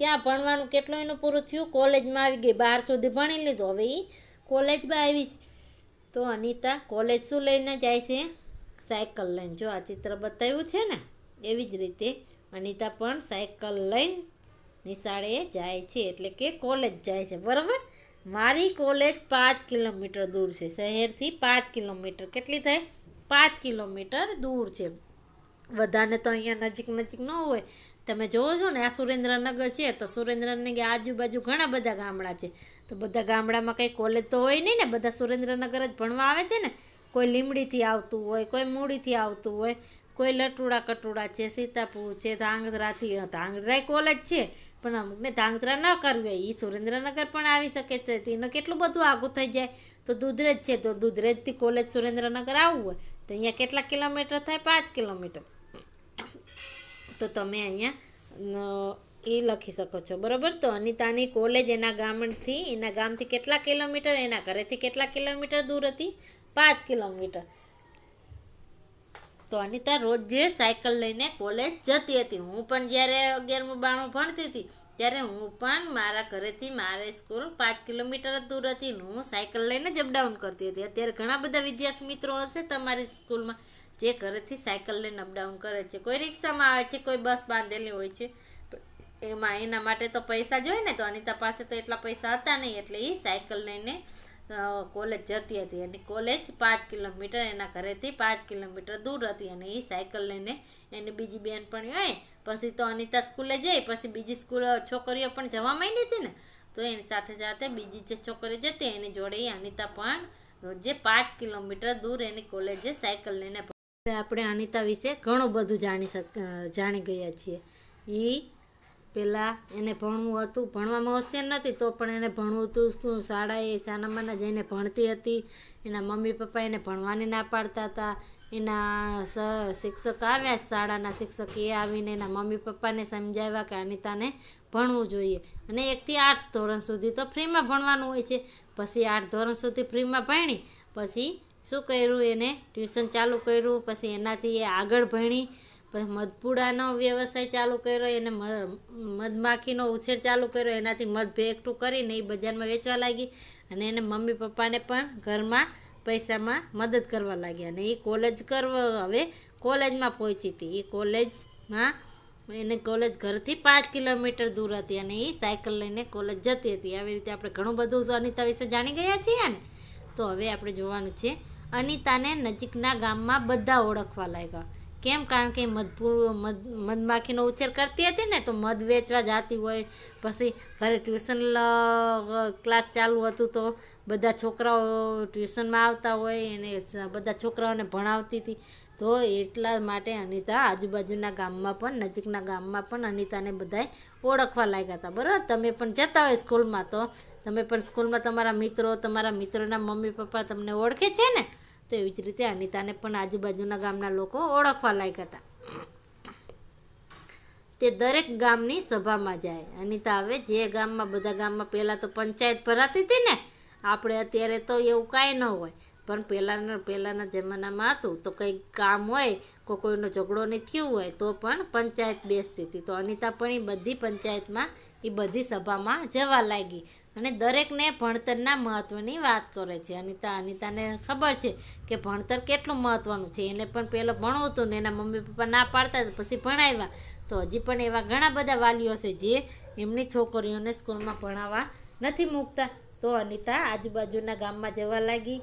ક્યાં ભણવાનું કેટલું એનું પૂરું થયું કોલેજમાં આવી ગઈ બહાર સુધી ભણી લીધું હવે એ કોલેજમાં આવી છે તો અનિતા કોલેજ શું લઈને જાય છે સાયકલ લઈને જો આ ચિત્ર બતાવ્યું છે ને એવી જ રીતે અનિતા પણ સાયકલ લઈને નિશાળે જાય છે એટલે કે કોલેજ જાય છે બરાબર મારી કોલેજ પાંચ કિલોમીટર દૂર છે શહેરથી પાંચ કિલોમીટર કેટલી થાય પાંચ કિલોમીટર દૂર છે બધાને તો અહીંયા નજીક નજીક ન હોય તમે જોવો છો ને આ સુરેન્દ્રનગર છે તો સુરેન્દ્રનગર આજુબાજુ ઘણા બધા ગામડા છે તો બધા ગામડામાં કંઈ કોલેજ તો હોય નહીં ને બધા સુરેન્દ્રનગર જ ભણવા આવે છે ને કોઈ લીમડીથી આવતું હોય કોઈ મૂડીથી આવતું હોય કોઈ લટુડા કટુડા છે સીતાપુર છે ધાંગધ્રાથી ધાંગધ્રા કોલેજ છે પણ અમુકને ધાંગધ્રા ન કરવી હોય એ સુરેન્દ્રનગર પણ આવી શકે છે તેનું કેટલું બધું આગું થઈ જાય તો દુધરેજ છે તો દુધરેજથી કોલેજ સુરેન્દ્રનગર આવવું હોય તો અહીંયા કેટલા કિલોમીટર થાય પાંચ કિલોમીટર તો તમે અહીંયા એ લખી શકો છો બરાબર તો અનિતાની કોલેજ એના ગામથી એના ગામથી કેટલા કિલોમીટર એના ઘરેથી કેટલા કિલોમીટર દૂર હતી પાંચ કિલોમીટર તો અનિતા રોજ જે સાયકલ લઈને કોલેજ જતી હતી હું પણ જ્યારે અગિયારમું બાણું ભણતી હતી ત્યારે હું પણ મારા ઘરેથી મારી સ્કૂલ પાંચ કિલોમીટર દૂર હતી હું સાયકલ લઈને જ અપડાઉન કરતી હતી અત્યારે ઘણા બધા વિદ્યાર્થી મિત્રો હશે તમારી સ્કૂલમાં જે ઘરેથી સાયકલ લઈને અપડાઉન કરે છે કોઈ રિક્ષામાં આવે છે કોઈ બસ બાંધેલી હોય છે એમાં એના માટે તો પૈસા જોઈએ ને તો અનિતા પાસે તો એટલા પૈસા હતા નહીં એટલે એ સાયકલ લઈને કોલેજ જતી હતી અને કોલેજ પાંચ કિલોમીટર એના ઘરેથી પાંચ કિલોમીટર દૂર હતી અને એ સાયકલ લઈને એને બીજી બેન પણ હોય પછી તો અનિતા સ્કૂલે જઈ પછી બીજી સ્કૂલ છોકરીઓ પણ જવા માંડી હતી ને તો એની સાથે સાથે બીજી જે છોકરીઓ જતી એની જોડે અનિતા પણ રોજે પાંચ કિલોમીટર દૂર એની કોલેજે સાયકલ લઈને હવે આપણે અનિતા વિશે ઘણું બધું જાણી શક જાણી ગયા છીએ એ પહેલાં એને ભણવું હતું ભણવામાં હોશિયાર નથી તો પણ એને ભણવું હતું શાળાએ સાનામાના જઈને ભણતી હતી એના મમ્મી પપ્પા એને ભણવાની ના પાડતા હતા એના શિક્ષક આવ્યા શાળાના શિક્ષક એ આવીને એના મમ્મી પપ્પાને સમજાવ્યા કે અનિતાને ભણવું જોઈએ અને એકથી આઠ ધોરણ સુધી તો ફ્રીમાં ભણવાનું હોય છે પછી આઠ ધોરણ સુધી ફ્રીમાં ભણી પછી શું કર્યું એને ટ્યુશન ચાલુ કર્યું પછી એનાથી એ આગળ ભણી પછી મધપુડાનો વ્યવસાય ચાલુ કર્યો એને મધમાખીનો ઉછેર ચાલુ કર્યો એનાથી મધ ભેગટું કરીને એ બજારમાં વેચવા લાગી અને એને મમ્મી પપ્પાને પણ ઘરમાં પૈસામાં મદદ કરવા લાગ્યા અને એ કોલેજ કરવ હવે કોલેજમાં પહોંચી હતી એ કોલેજમાં એને કોલેજ ઘરથી પાંચ કિલોમીટર દૂર હતી અને એ સાયકલ લઈને કોલેજ જતી હતી આવી રીતે આપણે ઘણું બધું અનિતા વિશે જાણી ગયા છીએ ને તો હવે આપણે જોવાનું છે અનિતાને નજીકના ગામમાં બધા ઓળખવા લાગ્યા કેમ કારણ કે મધ મધમાખીનો ઉછેર કરતી હતી ને તો મધ વેચવા જતી હોય પછી ઘરે ટ્યુશન ક્લાસ ચાલુ હતું તો બધા છોકરાઓ ટ્યુશનમાં આવતા હોય અને બધા છોકરાઓને ભણાવતી હતી તો એટલા માટે અનિતા આજુબાજુના ગામમાં પણ નજીકના ગામમાં પણ અનિતાને બધાએ ઓળખવા લાગ્યા હતા બરાબર તમે પણ જતા હોય સ્કૂલમાં તો તમે પણ સ્કૂલમાં તમારા મિત્રો તમારા મિત્રોના મમ્મી પપ્પા તમને ઓળખે છે ને તો એવી જ રીતે અનિતાને પણ આજુબાજુના ગામના લોકો ઓળખવા લાયક હતા તે દરેક ગામની સભામાં જાય અનિતા હવે જે ગામમાં બધા ગામમાં પહેલાં તો પંચાયત ભરાતી હતી ને આપણે અત્યારે તો એવું કાંઈ ન હોય પણ પહેલાંના પહેલાંના જમાનામાં હતું તો કંઈક કામ હોય કો કોઈનો ઝઘડો નહીં થયો હોય તો પણ પંચાયત બેસતી હતી તો અનિતા પણ એ બધી પંચાયતમાં એ બધી સભામાં જવા લાગી અને દરેકને ભણતરના મહત્ત્વની વાત કરે છે અનિતા અનિતાને ખબર છે કે ભણતર કેટલું મહત્ત્વનું છે એને પણ પહેલો ભણવું હતું ને એના મમ્મી પપ્પા ના પાડતા પછી ભણાવ્યા તો હજી પણ એવા ઘણા બધા વાલીઓ છે જે એમની છોકરીઓને સ્કૂલમાં ભણાવવા નથી મૂકતા તો અનિતા આજુબાજુના ગામમાં જવા લાગી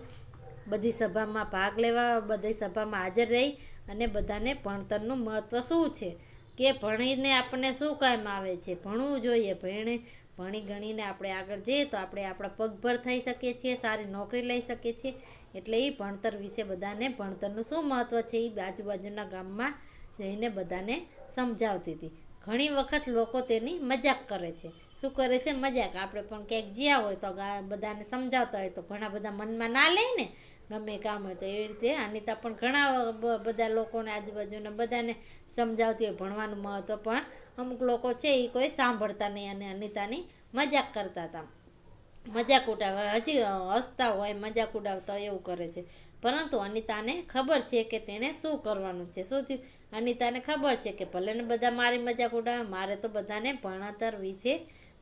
બધી સભામાં ભાગ લેવા બધી સભામાં હાજર રહી અને બધાને ભણતરનું મહત્ત્વ શું છે કે ભણીને આપણને શું કામ આવે છે ભણવું જોઈએ ભણે ભણી ગણીને આપણે આગળ જઈએ તો આપણે આપણા પગભર થઈ શકીએ છીએ સારી નોકરી લઈ શકીએ છીએ એટલે એ ભણતર વિશે બધાને ભણતરનું શું મહત્ત્વ છે એ આજુબાજુના ગામમાં જઈને બધાને સમજાવતી હતી ઘણી વખત લોકો તેની મજાક કરે છે શું કરે છે મજાક આપણે પણ ક્યાંક જ્યાં હોય તો બધાને સમજાવતા હોય તો ઘણા બધા મનમાં ના લે ગમે કામ હોય તો એ રીતે અનિતા પણ ઘણા બધા લોકોને આજુબાજુને બધાને સમજાવતી હોય ભણવાનું મહત્ત્વ પણ અમુક લોકો છે એ કોઈ સાંભળતા નહીં અને અનિતાની મજાક કરતા હતા મજાક ઉડાવે હજી હસતા હોય મજાક ઉડાવતા એવું કરે છે પરંતુ અનિતાને ખબર છે કે તેણે શું કરવાનું છે શું થયું અનિતાને ખબર છે કે ભલે ને બધા મારી મજાક ઉડાવે મારે તો બધાને ભણાતર વિશે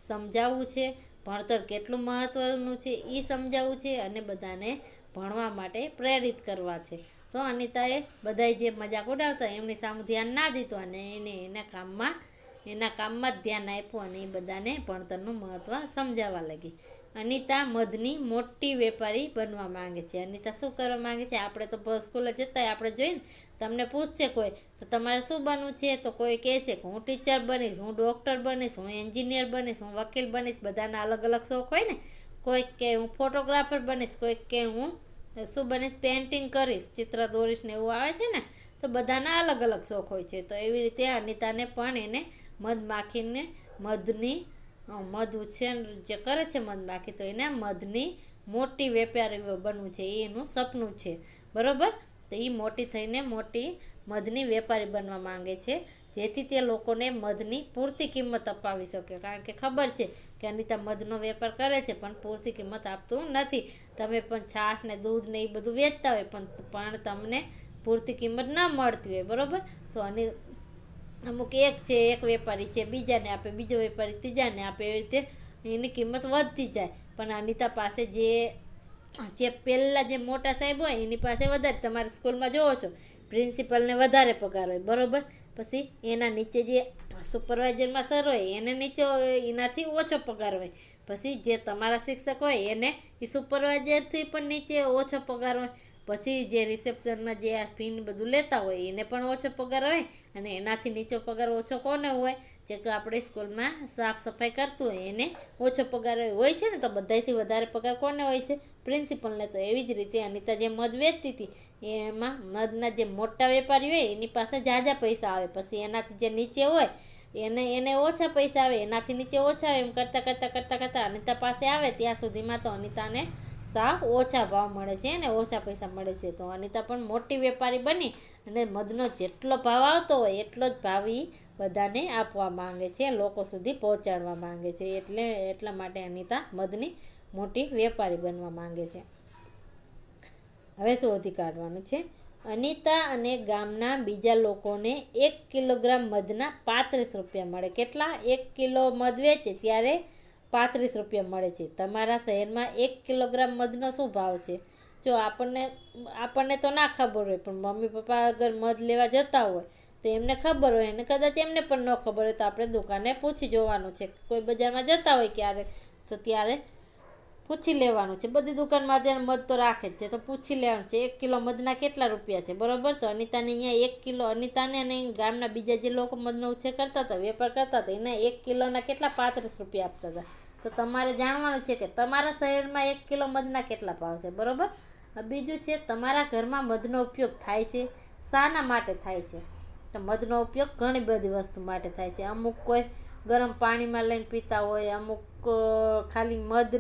સમજાવવું છે ભણતર કેટલું મહત્ત્વનું છે એ સમજાવવું છે અને બધાને ભણવા માટે પ્રેરિત કરવા છે તો અનિતાએ બધાય જે મજાક ઉડાવતા એમની સામે ધ્યાન ના દીધું અને એને એના કામમાં એના કામમાં જ ધ્યાન આપ્યું અને એ બધાને ભણતરનું મહત્ત્વ સમજાવવા લાગી અનિતા મધની મોટી વેપારી બનવા માંગે છે અનિતા શું કરવા માંગે છે આપણે તો સ્કૂલે જતા આપણે જોઈને તમને પૂછશે કોઈ તો તમારે શું બનવું છે તો કોઈ કહેશે કે હું ટીચર બનીશ હું ડૉક્ટર બનીશ હું એન્જિનિયર બનીશ હું વકીલ બનીશ બધાના અલગ અલગ શોખ હોય ને કોઈક કે હું ફોટોગ્રાફર બનીશ કોઈક કે હું શું બનીશ પેઇન્ટિંગ કરીશ ચિત્ર દોરીશ ને એવું આવે છે ને તો બધાના અલગ અલગ શોખ હોય છે તો એવી રીતે અનિતાને પણ એને મધમાખીને મધની મધ ઉછેર જે કરે છે મધમાખી તો એને મધની મોટી વેપારી બનવું છે એ એનું સપનું છે બરાબર તો એ મોટી થઈને મોટી મધની વેપારી બનવા માંગે છે જેથી તે લોકોને મધની પૂરતી કિંમત અપાવી શકે કારણ કે ખબર છે કે અનિતા મધનો વેપાર કરે છે પણ પૂરતી કિંમત આપતું નથી તમે પણ છાશ ને દૂધ ને એ બધું વેચતા હોય પણ પણ તમને પૂરતી કિંમત ન મળતી હોય બરાબર તો અને અમુક એક છે એક વેપારી છે બીજાને આપે બીજો વેપારી ત્રીજાને આપે એવી રીતે એની કિંમત વધતી જાય પણ અનિતા પાસે જે જે પહેલાં જે મોટા સાહેબ હોય એની પાસે વધારે તમારી સ્કૂલમાં જોવો છો પ્રિન્સિપલને વધારે પગાર હોય બરાબર પછી એના નીચે જે સુપરવાઇઝરમાં સર હોય એને નીચે એનાથી ઓછો પગાર હોય પછી જે તમારા શિક્ષક હોય એને એ સુપરવાઇઝરથી પણ નીચે ઓછો પગાર હોય પછી જે રિસેપ્શનમાં જે આ ફીન બધું લેતા હોય એને પણ ઓછો પગાર હોય અને એનાથી નીચો પગાર ઓછો કોને હોય જે કે આપણે સ્કૂલમાં સાફ સફાઈ કરતું હોય એને ઓછો પગાર હોય છે ને તો બધાથી વધારે પગાર કોને હોય છે પ્રિન્સિપલને તો એવી જ રીતે અનિતા જે મધ વેચતી હતી એમાં મધના જે મોટા વેપારી હોય એની પાસે ઝાઝા પૈસા આવે પછી એનાથી જે નીચે હોય એને એને ઓછા પૈસા આવે એનાથી નીચે ઓછા આવે એમ કરતાં કરતાં કરતાં કરતાં અનિતા પાસે આવે ત્યાં સુધીમાં તો અનિતાને સાવ ઓછા ભાવ મળે છે અને ઓછા પૈસા મળે છે તો અનિતા પણ મોટી વેપારી બની અને મધનો જેટલો ભાવ આવતો હોય એટલો જ ભાવ બધાને આપવા માંગે છે લોકો સુધી પહોંચાડવા માંગે છે એટલે એટલા માટે અનિતા મધની મોટી વેપારી બનવા માંગે છે હવે શોધી કાઢવાનું છે અનિતા અને ગામના બીજા લોકોને એક કિલોગ્રામ મધના પાંત્રીસ રૂપિયા મળે કેટલા એક કિલો મધ વેચે ત્યારે પાંત્રીસ રૂપિયા મળે છે તમારા શહેરમાં એક કિલોગ્રામ મધનો શું ભાવ છે જો આપણને આપણને તો ના ખબર હોય પણ મમ્મી પપ્પા અગર મધ લેવા જતા હોય તો એમને ખબર હોય અને કદાચ એમને પણ ન ખબર હોય તો આપણે દુકાને પૂછી જોવાનું છે કોઈ બજારમાં જતા હોય ક્યારે તો ત્યારે પૂછી લેવાનું છે બધી દુકાનમાં જેને મધ તો રાખે જ છે તો પૂછી લેવાનું છે એક કિલો મધના કેટલા રૂપિયા છે બરાબર તો અનિતાને અહીંયા એક કિલો અનિતાને અને ગામના બીજા જે લોકો મધનો ઉછેર કરતા હતા વેપાર કરતા હતા એને એક કિલોના કેટલા પાંત્રીસ રૂપિયા આપતા હતા તો તમારે જાણવાનું છે કે તમારા શહેરમાં એક કિલો મધના કેટલા ભાવ છે બરાબર બીજું છે તમારા ઘરમાં મધનો ઉપયોગ થાય છે શાના માટે થાય છે મધનો ઉપયોગ ઘણી બધી વસ્તુ માટે થાય છે અમુક કોઈ ગરમ પાણીમાં લઈને પીતા હોય અમુક ખાલી મધ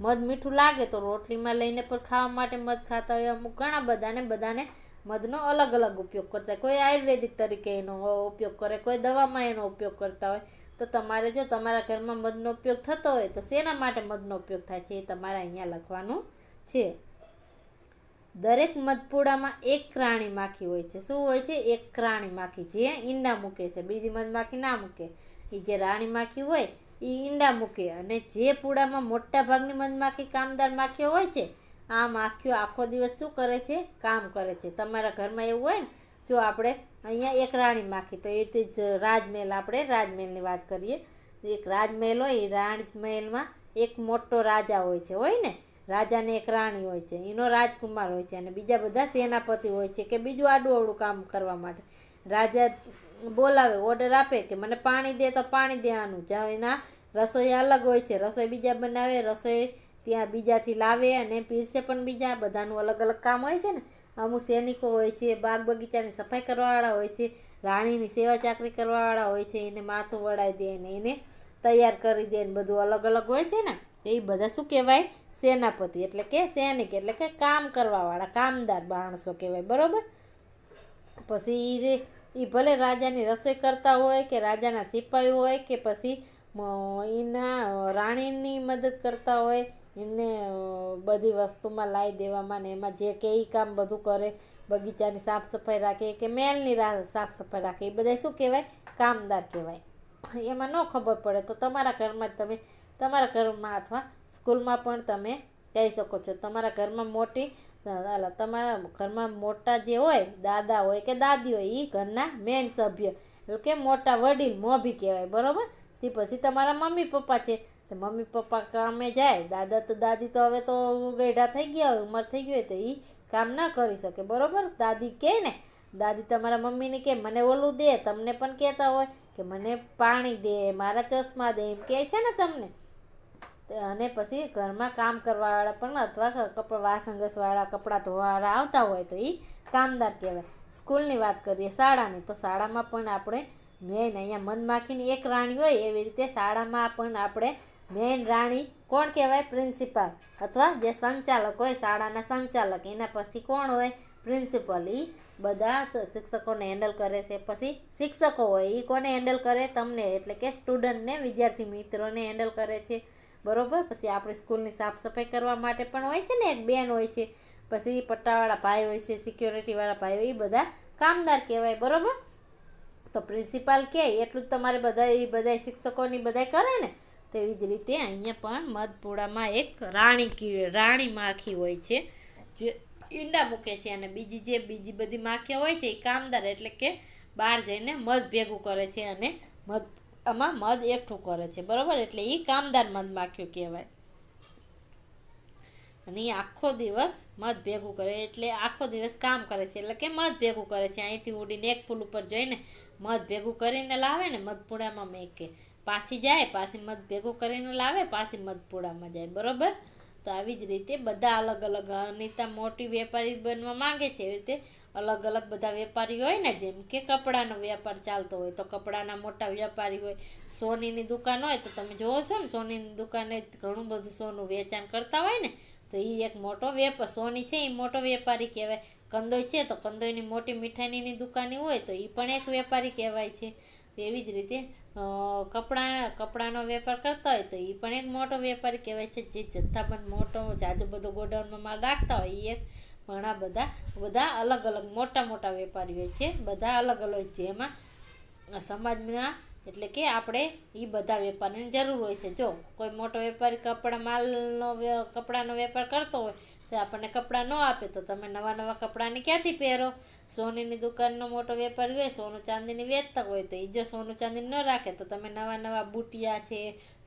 મધ મીઠું લાગે તો રોટલીમાં લઈને પણ ખાવા માટે મધ ખાતા હોય અમુક ઘણા બધાને બધાને મધનો અલગ અલગ ઉપયોગ કરતા કોઈ આયુર્વેદિક તરીકે એનો ઉપયોગ કરે કોઈ દવામાં એનો ઉપયોગ કરતા હોય તો તમારે જો તમારા ઘરમાં મધનો ઉપયોગ થતો હોય તો શેના માટે મધનો ઉપયોગ થાય છે એ તમારે અહીંયા લખવાનું છે દરેક મધપોડામાં એક રાણી માખી હોય છે શું હોય છે એક રાણી માખી જે ઈંડા મૂકે છે બીજી મધમાખી ના મૂકે એ જે રાણી માખી હોય એ ઈંડા મૂકે અને જે પૂડામાં મોટા ભાગની મધમાખી કામદાર માખીઓ હોય છે આ માખીઓ આખો દિવસ શું કરે છે કામ કરે છે તમારા ઘરમાં એવું હોય ને જો આપણે અહીંયા એક રાણી માખી તો એ રીતે જ રાજમહેલ આપણે રાજમહેલની વાત કરીએ એક રાજમહેલ હોય એ રાજમહેલમાં એક મોટો રાજા હોય છે હોય ને રાજાને એક રાણી હોય છે એનો રાજકુમાર હોય છે અને બીજા બધા સેનાપતિ હોય છે કે બીજું આડું અવડું કામ કરવા માટે રાજા બોલાવે ઓર્ડર આપે કે મને પાણી દે તો પાણી દેવાનું જ્યાં એના રસોઈ અલગ હોય છે રસોઈ બીજા બનાવે રસોઈ ત્યાં બીજાથી લાવે અને પીરસે પણ બીજા બધાનું અલગ અલગ કામ હોય છે ને અમુક સૈનિકો હોય છે બાગ બગીચાની સફાઈ કરવાવાળા હોય છે રાણીની સેવા ચાકરી કરવાવાળા હોય છે એને માથું વળાવી દે અને એને તૈયાર કરી દે ને બધું અલગ અલગ હોય છે ને એ બધા શું કહેવાય સેનાપતિ એટલે કે સૈનિક એટલે કે કામ કરવાવાળા કામદાર માણસો કહેવાય બરાબર પછી એ રે એ ભલે રાજાની રસોઈ કરતા હોય કે રાજાના સિપાહી હોય કે પછી એના રાણીની મદદ કરતા હોય એને બધી વસ્તુમાં લાવી દેવામાં ને એમાં જે કે એ કામ બધું કરે બગીચાની સાફ સફાઈ રાખે કે મેલની સાફ સફાઈ રાખે એ બધા શું કહેવાય કામદાર કહેવાય એમાં ન ખબર પડે તો તમારા ઘરમાં જ તમે તમારા ઘરમાં અથવા સ્કૂલમાં પણ તમે કહી શકો છો તમારા ઘરમાં મોટી તમારા ઘરમાં મોટા જે હોય દાદા હોય કે દાદી હોય એ ઘરના મેન સભ્ય એટલે કે મોટા વડીલ મોભી કહેવાય બરાબર તે પછી તમારા મમ્મી પપ્પા છે તો મમ્મી પપ્પા કામે જાય દાદા તો દાદી તો હવે તો ગઈઢા થઈ ગયા હોય ઉંમર થઈ ગઈ હોય તો એ કામ ના કરી શકે બરાબર દાદી કહે ને દાદી તમારા મમ્મીને કહે મને ઓલું દે તમને પણ કહેતા હોય કે મને પાણી દે મારા ચશ્મા દે એમ કહે છે ને તમને અને પછી ઘરમાં કામ કરવાવાળા પણ અથવા કપડ વાસણ કપડાં ધોવાવાળા આવતા હોય તો એ કામદાર કહેવાય સ્કૂલની વાત કરીએ શાળાની તો શાળામાં પણ આપણે મેન અહીંયા મન એક રાણી હોય એવી રીતે શાળામાં પણ આપણે મેન રાણી કોણ કહેવાય પ્રિન્સિપાલ અથવા જે સંચાલક હોય શાળાના સંચાલક એના પછી કોણ હોય પ્રિન્સિપલ એ બધા શિક્ષકોને હેન્ડલ કરે છે પછી શિક્ષકો હોય એ કોને હેન્ડલ કરે તમને એટલે કે સ્ટુડન્ટને વિદ્યાર્થી મિત્રોને હેન્ડલ કરે છે બરોબર પછી આપણે સ્કૂલની સાફ સફાઈ કરવા માટે પણ હોય છે ને એક બેન હોય છે પછી પટ્ટાવાળા ભાઈ હોય છે સિક્યોરિટીવાળા ભાઈ હોય એ બધા કામદાર કહેવાય બરાબર તો પ્રિન્સિપાલ કહે એટલું જ તમારે બધા એ બધા શિક્ષકોની બધાય કરે ને તેવી જ રીતે અહીંયા પણ મધપુડામાં એક રાણી કી રાણી માખી હોય છે જે ઈંડા મૂકે છે અને બીજી જે બીજી બધી માખીઓ હોય છે એ કામદાર એટલે કે બહાર જઈને મધ ભેગું કરે છે અને મધ આમાં મધ એકઠું કરે છે બરાબર એટલે એ કામદાર મધ માખ્યું કહેવાય અને એ આખો દિવસ મધ ભેગું કરે એટલે આખો દિવસ કામ કરે છે એટલે કે મધ ભેગું કરે છે અહીંથી ઉડીને એક પુલ ઉપર જઈને મધ ભેગું કરીને લાવે ને મધપુડામાં મેકે પાછી જાય પાછી મધ ભેગું કરીને લાવે પાછી મધપુડામાં જાય બરાબર તો આવી જ રીતે બધા અલગ અલગ અનિતા મોટી વેપારી બનવા માગે છે એવી રીતે અલગ અલગ બધા વેપારી હોય ને જેમ કે કપડાનો વેપાર ચાલતો હોય તો કપડાના મોટા વેપારી હોય સોનીની દુકાન હોય તો તમે જોવો છો ને સોનીની દુકાને ઘણું બધું સોનું વેચાણ કરતા હોય ને તો એ એક મોટો વેપાર સોની છે એ મોટો વેપારી કહેવાય કંદોઈ છે તો કંદોઈની મોટી મીઠાઈની દુકાની હોય તો એ પણ એક વેપારી કહેવાય છે એવી જ રીતે કપડાં કપડાનો વેપાર કરતા હોય તો એ પણ એક મોટો વેપારી કહેવાય છે જે જથ્થાબંધ મોટો જાજો બધો ગોડાઉનમાં માલ રાખતા હોય એ એક ઘણા બધા બધા અલગ અલગ મોટા મોટા વેપારી હોય છે બધા અલગ અલગ જેમાં સમાજના એટલે કે આપણે એ બધા વેપારીની જરૂર હોય છે જો કોઈ મોટો વેપારી કપડાં માલનો કપડાનો વેપાર કરતો હોય તે આપણને કપડાં ન આપે તો તમે નવા નવા કપડાંને ક્યાંથી પહેરો સોનીની દુકાનનો મોટો વેપારી હોય સોનું ચાંદીની વેચતા હોય તો એ જો સોનું ચાંદી ન રાખે તો તમે નવા નવા બુટિયા છે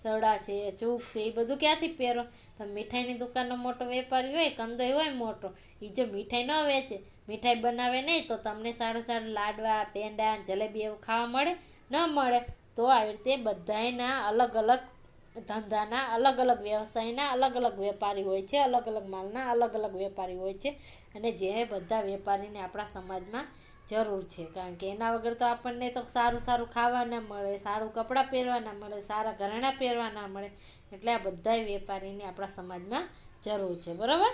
સડા છે ચૂક છે એ બધું ક્યાંથી પહેરો પણ મીઠાઈની દુકાનનો મોટો વેપારી હોય કંદોય હોય મોટો એ જો મીઠાઈ ન વેચે મીઠાઈ બનાવે નહીં તો તમને સારું સારું લાડવા પેંડા જલેબી એવું ખાવા મળે ન મળે તો આવી રીતે બધાયના અલગ અલગ ધંધાના અલગ અલગ વ્યવસાયના અલગ અલગ વેપારી હોય છે અલગ અલગ માલના અલગ અલગ વેપારી હોય છે અને જે બધા વેપારીને આપણા સમાજમાં જરૂર છે કારણ કે એના વગર તો આપણને તો સારું સારું ખાવાના મળે સારું કપડાં પહેરવાના મળે સારા ઘરેણા પહેરવાના મળે એટલે આ બધા વેપારીને આપણા સમાજમાં જરૂર છે બરાબર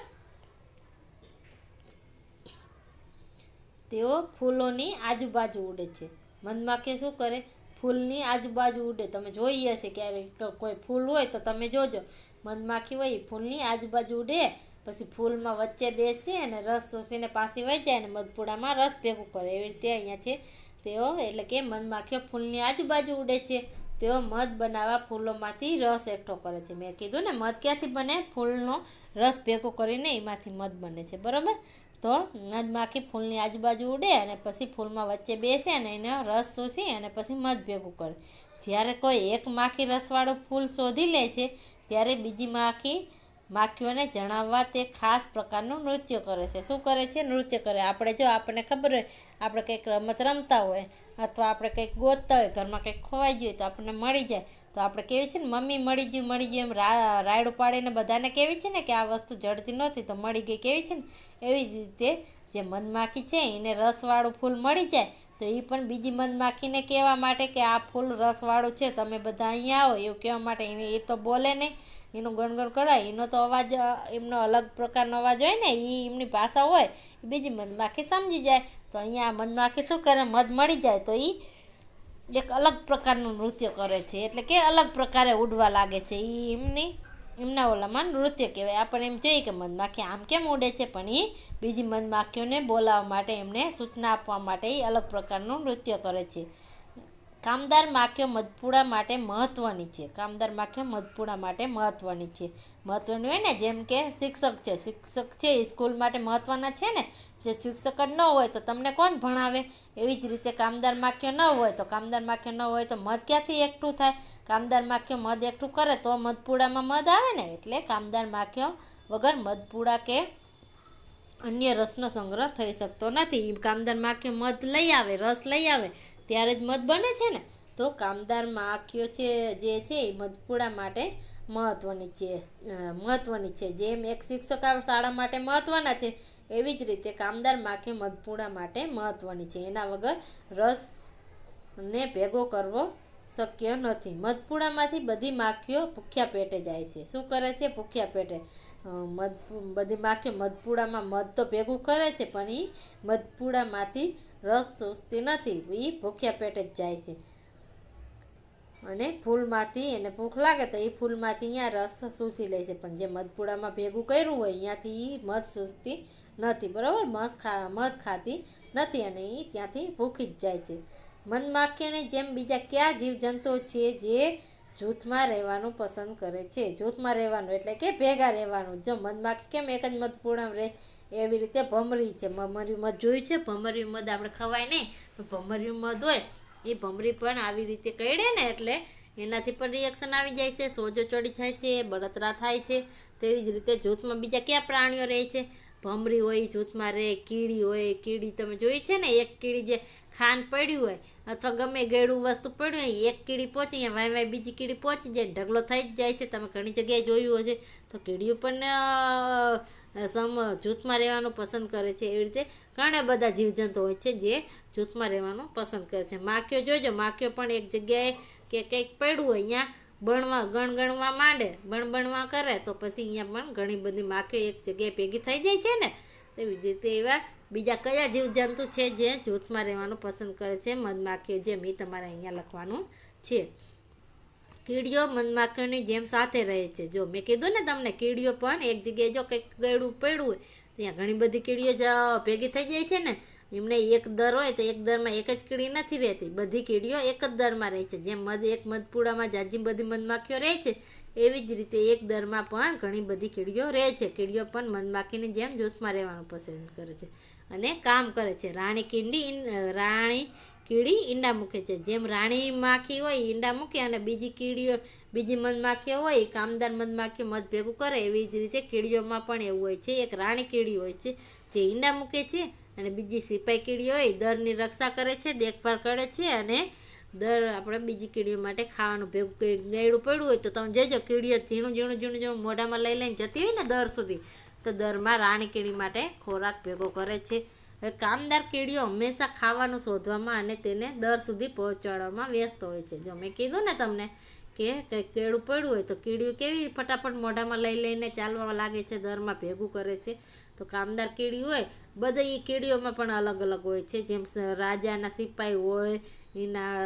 તેઓ ફૂલોની આજુબાજુ ઉડે છે મનમાં કે શું કરે ફૂલની આજુબાજુ ઉડે તમે જોઈએ હશે ક્યારેક કોઈ ફૂલ હોય તો તમે જોજો મધમાખી હોય એ ફૂલની આજુબાજુ ઉડે પછી ફૂલમાં વચ્ચે બેસી અને રસ શોષીને પાછી વહી જાય અને મધપુડામાં રસ ભેગું કરે એવી રીતે અહીંયા છે તેઓ એટલે કે મધમાખીઓ ફૂલની આજુબાજુ ઉડે છે તેઓ મધ બનાવવા ફૂલોમાંથી રસ એકઠો કરે છે મેં કીધું ને મધ ક્યાંથી બને ફૂલનો રસ ભેગો કરીને એમાંથી મધ બને છે બરાબર તો મધમાખી ફૂલની આજુબાજુ ઉડે અને પછી ફૂલમાં વચ્ચે બેસે અને એનો રસ શોષી અને પછી મધ ભેગું કરે જ્યારે કોઈ એક માખી રસવાળું ફૂલ શોધી લે છે ત્યારે બીજી માખી માખીઓને જણાવવા તે ખાસ પ્રકારનું નૃત્ય કરે છે શું કરે છે નૃત્ય કરે આપણે જો આપણને ખબર હોય આપણે કંઈક રમત રમતા હોય અથવા આપણે કંઈક ગોતતા હોય ઘરમાં કંઈક ખોવાઈ જોઈએ તો આપણને મળી જાય તો આપણે કેવી છે ને મમ્મી મળી ગયું મળી ગયું એમ રાયડું પાડીને બધાને કહેવી છે ને કે આ વસ્તુ જડતી નથી તો મળી ગઈ કેવી છે ને એવી જ રીતે જે મનમાખી છે એને રસવાળું ફૂલ મળી જાય તો એ પણ બીજી મધમાખીને કહેવા માટે કે આ ફૂલ રસવાળું છે તમે બધા અહીંયા આવો એવું કહેવા માટે એને એ તો બોલે નહીં એનું ગણગણ કરાય એનો તો અવાજ એમનો અલગ પ્રકારનો અવાજ હોય ને એ એમની ભાષા હોય બીજી મધમાખી સમજી જાય તો અહીંયા મધમાખી શું કરે મધ મળી જાય તો એ એક અલગ પ્રકારનું નૃત્ય કરે છે એટલે કે અલગ પ્રકારે ઉડવા લાગે છે એ એમની એમના ઓલામાં નૃત્ય કહેવાય આપણે એમ જોઈએ કે મધમાખી આમ કેમ ઉડે છે પણ એ બીજી મધમાખીઓને બોલાવવા માટે એમને સૂચના આપવા માટે એ અલગ પ્રકારનું નૃત્ય કરે છે કામદાર માખ્ય મધપુડા માટે મહત્ત્વની છે કામદાર માખ્ય મધપુડા માટે મહત્ત્વની છે મહત્ત્વની હોય ને જેમ કે શિક્ષક છે શિક્ષક છે એ સ્કૂલ માટે મહત્ત્વના છે ને જે શિક્ષક જ ન હોય તો તમને કોણ ભણાવે એવી જ રીતે કામદાર માખ્ય ન હોય તો કામદાર માખ્ય ન હોય તો મધ ક્યાંથી એકઠું થાય કામદાર માખ્ય મધ એકઠું કરે તો મધપુડામાં મધ આવે ને એટલે કામદાર માખ્યો વગર મધપુડા કે અન્ય રસનો સંગ્રહ થઈ શકતો નથી કામદાર માખ્યો મધ લઈ આવે રસ લઈ આવે ત્યારે જ મધ બને છે ને તો કામદાર માખીઓ છે જે છે એ મધપૂડા માટે મહત્ત્વની છે મહત્ત્વની છે જેમ એક શિક્ષક શાળા માટે મહત્ત્વના છે એવી જ રીતે કામદાર માખીઓ મધપુડા માટે મહત્ત્વની છે એના વગર રસને ભેગો કરવો શક્ય નથી મધપુડામાંથી બધી માખીઓ ભૂખ્યા પેટે જાય છે શું કરે છે ભૂખ્યા પેટે મધ બધી માખીઓ મધપૂડામાં મધ તો ભેગું કરે છે પણ એ મધપૂડામાંથી રસ સૂઝતી નથી એ ભૂખ્યા પેટે જ જાય છે અને ફૂલમાંથી એને ભૂખ લાગે તો એ ફૂલમાંથી અહીંયા રસ સૂસી લે છે પણ જે મધપુડામાં ભેગું કર્યું હોય અહીંયાથી એ મધ સૂસતી નથી બરાબર મસ ખા મધ ખાતી નથી અને એ ત્યાંથી ભૂખી જ જાય છે મનમાખીઓની જેમ બીજા કયા જીવજંતુઓ છે જે જૂથમાં રહેવાનું પસંદ કરે છે જૂથમાં રહેવાનું એટલે કે ભેગા રહેવાનું જો મનમાખી કેમ એક જ મધપૂર્ણ રહે એવી રીતે ભમરી છે ભમરી મધ જોયું છે ભમરી મધ આપણે ખવાય નહીં પણ ભમરી મધ હોય એ ભમરી પણ આવી રીતે કરડે ને એટલે એનાથી પણ રિએક્શન આવી જાય છે સોજો ચડી જાય છે બળતરા થાય છે તેવી જ રીતે જૂથમાં બીજા કયા પ્રાણીઓ રહે છે ભમરી હોય જૂથમાં રહે કીડી હોય કીડી તમે જોઈ છે ને એક કીડી જે ખાન પડ્યું હોય અથવા ગમે ગળું વસ્તુ પડ્યું હોય એક કીડી પહોંચી જાય વાય વાય બીજી કીડી પહોંચી જાય ઢગલો થઈ જ જાય છે તમે ઘણી જગ્યાએ જોયું હશે તો કીડીઓ પણ સમ જૂથમાં રહેવાનું પસંદ કરે છે એવી રીતે ઘણા બધા જીવજંતુ હોય છે જે જૂથમાં રહેવાનું પસંદ કરે છે માખીઓ જોજો માખીઓ પણ એક જગ્યાએ કે કંઈક પડ્યું હોય અહીંયા બણવા ગણગણવા માંડે બણબણવા કરે તો પછી અહીંયા પણ ઘણી બધી માખીઓ એક જગ્યાએ ભેગી થઈ જાય છે ને તેવી જ રીતે એવા બીજા કયા જીવજંતુ છે જે જૂથમાં રહેવાનું પસંદ કરે છે મધમાખીઓ જેમ એ તમારે અહીંયા લખવાનું છે કીડીઓ મધમાખીઓની જેમ સાથે રહે છે જો મેં કીધું ને તમને કીડીઓ પણ એક જગ્યાએ જો કંઈક ગળું પડ્યું હોય ત્યાં ઘણી બધી કીડીઓ ભેગી થઈ જાય છે ને એમને એક દર હોય તો એક દરમાં એક જ કીડી નથી રહેતી બધી કીડીઓ એક જ દરમાં રહે છે જેમ મધ એક મધપુડામાં જાજી બધી મધમાખીઓ રહે છે એવી જ રીતે એક દરમાં પણ ઘણી બધી કીડીઓ રહે છે કીડીઓ પણ મધમાખીની જેમ જૂથમાં રહેવાનું પસંદ કરે છે અને કામ કરે છે રાણી કીડી રાણી કીડી ઈંડા મૂકે છે જેમ રાણી માખી હોય ઈંડા મૂકે અને બીજી કીડીઓ બીજી મધમાખીઓ હોય કામદાર મધમાખી મધ ભેગું કરે એવી જ રીતે કીડીઓમાં પણ એવું હોય છે એક રાણી કીડી હોય છે જે ઈંડા મૂકે છે અને બીજી સિપાઈ કીડી હોય દરની રક્ષા કરે છે દેખભાળ કરે છે અને દર આપણે બીજી કીડીઓ માટે ખાવાનું ભેગું ગળ્યું પડ્યું હોય તો તમે જજો કીડીઓ ઝીણું ઝીણું ઝીણું ઝીણું મોઢામાં લઈ લઈને જતી હોય ને દર સુધી તો દરમાં રાણી કીડી માટે ખોરાક ભેગો કરે છે હવે કામદાર કીડીઓ હંમેશા ખાવાનું શોધવામાં અને તેને દર સુધી પહોંચાડવામાં વ્યસ્ત હોય છે જો મેં કીધું ને તમને કે કંઈ કેળું પડ્યું હોય તો કીડીયું કેવી ફટાફટ મોઢામાં લઈ લઈને ચાલવા લાગે છે દરમાં ભેગું કરે છે તો કામદાર કીડી હોય બધા એ કીડીઓમાં પણ અલગ અલગ હોય છે જેમ રાજાના સિપાઈ હોય એના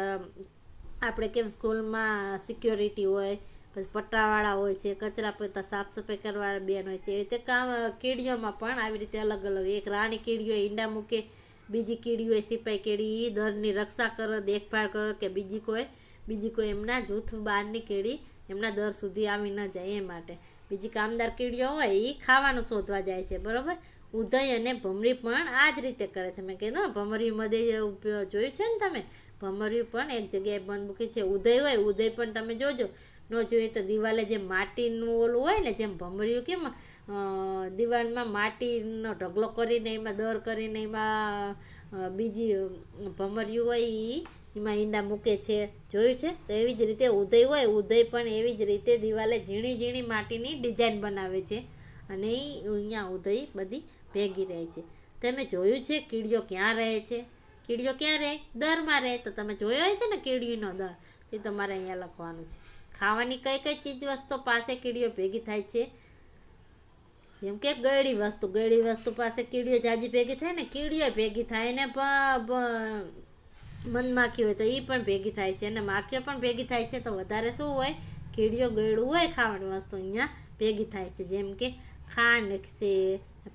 આપણે કેમ સ્કૂલમાં સિક્યોરિટી હોય પછી પટ્ટાવાળા હોય છે કચરા પોતા સાફ સફાઈ કરવાવાળા બેન હોય છે એ રીતે કામ કીડીઓમાં પણ આવી રીતે અલગ અલગ એક રાણી કીડીઓ ઈંડા મૂકે બીજી કીડીઓ સિપાઈ કીડી દરની રક્ષા કરો દેખભાળ કરો કે બીજી કોઈ બીજી કોઈ એમના જૂથ બહારની કેળી એમના દર સુધી આવી ન જાય એ માટે બીજી કામદાર કીડીઓ હોય એ ખાવાનું શોધવા જાય છે બરાબર ઉદય અને ભમરી પણ આ જ રીતે કરે છે મેં કીધું ને ભમરી મધે જોયું છે ને તમે ભમરી પણ એક જગ્યાએ બંધ મૂકી છે ઉદય હોય ઉદય પણ તમે જોજો ન જોઈએ તો દિવાલે જે માટીનું ઓલું હોય ને જેમ ભમર્યું કેમ દિવાલમાં માટીનો ઢગલો કરીને એમાં દર કરીને એમાં બીજી ભમરિયું હોય એ એમાં ઈંડા મૂકે છે જોયું છે તો એવી જ રીતે ઉદય હોય ઉદય પણ એવી જ રીતે દિવાલે ઝીણી ઝીણી માટીની ડિઝાઇન બનાવે છે અને એ અહીંયા ઉદય બધી ભેગી રહે છે તમે જોયું છે કીડીઓ ક્યાં રહે છે કીડીઓ ક્યાં રહે દરમાં રહે તો તમે જોયો હશે ને કીડીનો દર તે તમારે અહીંયા લખવાનું છે ખાવાની કઈ કઈ ચીજ વસ્તુ પાસે કીડીઓ ભેગી થાય છે જેમ કે ગળી વસ્તુ ગળી વસ્તુ પાસે કીડીઓ જાજી ભેગી થાય ને કીડીઓ ભેગી થાય ને મન માખી હોય તો એ પણ ભેગી થાય છે અને માખીઓ પણ ભેગી થાય છે તો વધારે શું હોય કીડીઓ ગળું હોય ખાવાની વસ્તુ અહીંયા ભેગી થાય છે જેમ કે ખાંડ છે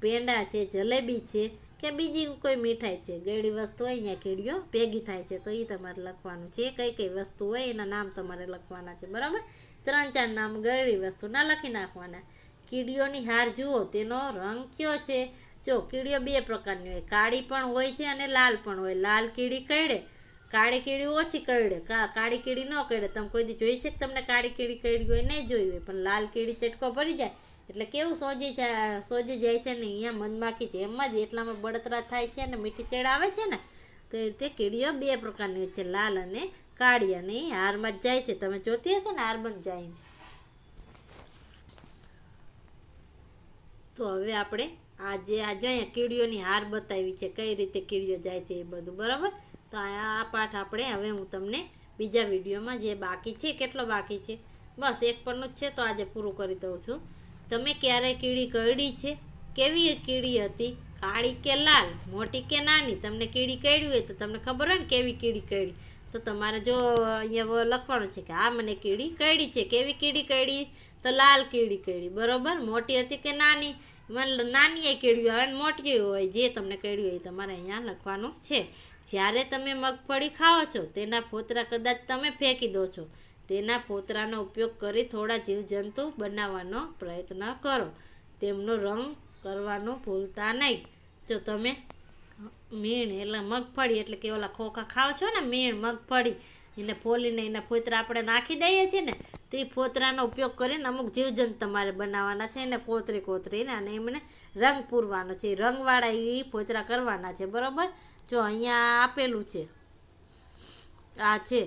પેંડા છે જલેબી છે કે બીજી કોઈ મીઠાઈ છે ગળી વસ્તુ હોય અહીંયા કીડીઓ ભેગી થાય છે તો એ તમારે લખવાનું છે કઈ કઈ વસ્તુ હોય એના નામ તમારે લખવાના છે બરાબર ત્રણ ચાર નામ ગળી વસ્તુના લખી નાખવાના કીડીઓની હાર જુઓ તેનો રંગ કયો છે જો કીડીઓ બે પ્રકારની હોય કાળી પણ હોય છે અને લાલ પણ હોય લાલ કીડી કડે કાળી કીડી ઓછી કરડે કાળી કીડી ન કરડે તમે કોઈ દી જોઈ છે તમને કાળી કીડી કરડી હોય નહીં જોઈ હોય પણ લાલ કીડી ચટકો ભરી જાય એટલે કેવું સોજી જાય સોજી જાય છે ને અહીંયા મધમાખી છે એમ જ એટલામાં બળતરા થાય છે ને મીઠી ચેડ આવે છે ને તો એ રીતે કીડીઓ બે પ્રકારની હોય છે લાલ અને કાળી અને હારમાં જ જાય છે તમે જોતી હશે ને હારમાં જ જાય તો હવે આપણે આજે આ જોઈએ કીડીઓની હાર બતાવી છે કઈ રીતે કીડીઓ જાય છે એ બધું બરાબર તો આ પાઠ આપણે હવે હું તમને બીજા વિડીયોમાં જે બાકી છે કેટલો બાકી છે બસ એક પરનું જ છે તો આજે પૂરું કરી દઉં છું તમે ક્યારે કીડી કરડી છે કેવી કીડી હતી કાળી કે લાલ મોટી કે નાની તમને કીડી કરડી હોય તો તમને ખબર હોય ને કેવી કીડી કરડી તો તમારે જો અહીંયા લખવાનું છે કે આ મને કીડી કરડી છે કેવી કીડી કરડી તો લાલ કીડી કરડી બરાબર મોટી હતી કે નાની મને નાની કીડી હોય અને મોટી હોય જે તમને કીડી હોય તમારે અહીંયા લખવાનું છે જ્યારે તમે મગફળી ખાઓ છો તેના ફોતરા કદાચ તમે ફેંકી દો છો તેના ફોતરાનો ઉપયોગ કરી થોડા જીવજંતુ બનાવવાનો પ્રયત્ન કરો તેમનો રંગ કરવાનું ભૂલતા નહીં જો તમે મીણ એટલે મગફળી એટલે કે ઓલા ખોખા ખાઓ છો ને મીણ મગફળી એને ફોલીને એના ફોતરા આપણે નાખી દઈએ છીએ ને તો એ ફોતરાનો ઉપયોગ કરીને અમુક જીવજંતુ તમારે બનાવવાના છે એને કોતરી કોતરીને અને એમને રંગ પૂરવાનો છે રંગવાળા એ ફોતરા કરવાના છે બરાબર જો અહીંયા આપેલું છે આ છે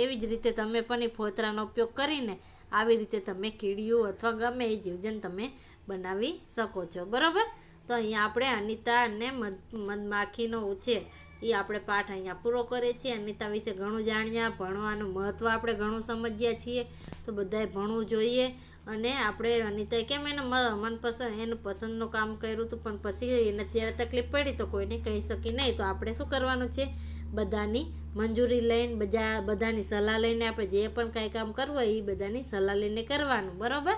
એવી જ રીતે તમે પણ એ ફોતરાનો ઉપયોગ કરીને આવી રીતે તમે કીડીયું અથવા ગમે એ જીવજન તમે બનાવી શકો છો બરાબર તો અહીંયા આપણે અનિતા અને મધ મધમાખીનો ઉછેર એ આપણે પાઠ અહીંયા પૂરો કરે છે અનિતા વિશે ઘણું જાણ્યા ભણવાનું મહત્ત્વ આપણે ઘણું સમજ્યા છીએ તો બધાએ ભણવું જોઈએ અને આપણે અનિતાએ કેમ એને મનપસંદ એનું પસંદનું કામ કર્યું હતું પણ પછી એને ત્યારે તકલીફ પડી તો કોઈને કહી શકી નહીં તો આપણે શું કરવાનું છે બધાની મંજૂરી લઈને બધા બધાની સલાહ લઈને આપણે જે પણ કંઈ કામ કરવું હોય એ બધાની સલાહ લઈને કરવાનું બરાબર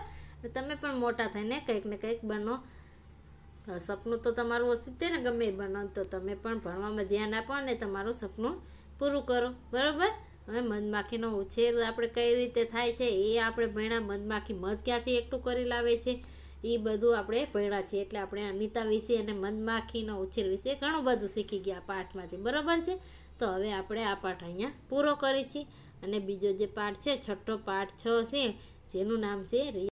તમે પણ મોટા થઈને કંઈક ને કંઈક બનો સપનું તો તમારું ઓછું જ ને ગમે બનો તો તમે પણ ભણવામાં ધ્યાન આપો અને તમારું સપનું પૂરું કરો બરાબર હવે મધમાખીનો ઉછેર આપણે કઈ રીતે થાય છે એ આપણે ભણ્યા મધમાખી મધ ક્યાંથી એકઠું કરી લાવે છે એ બધું આપણે ભણ્યા છીએ એટલે આપણે અનિતા વિશે અને મધમાખીનો ઉછેર વિશે ઘણું બધું શીખી ગયા પાઠમાંથી બરાબર છે તો હવે આપણે આ પાઠ અહીંયા પૂરો કરી છીએ અને બીજો જે પાઠ છે છઠ્ઠો પાઠ છ છે જેનું નામ છે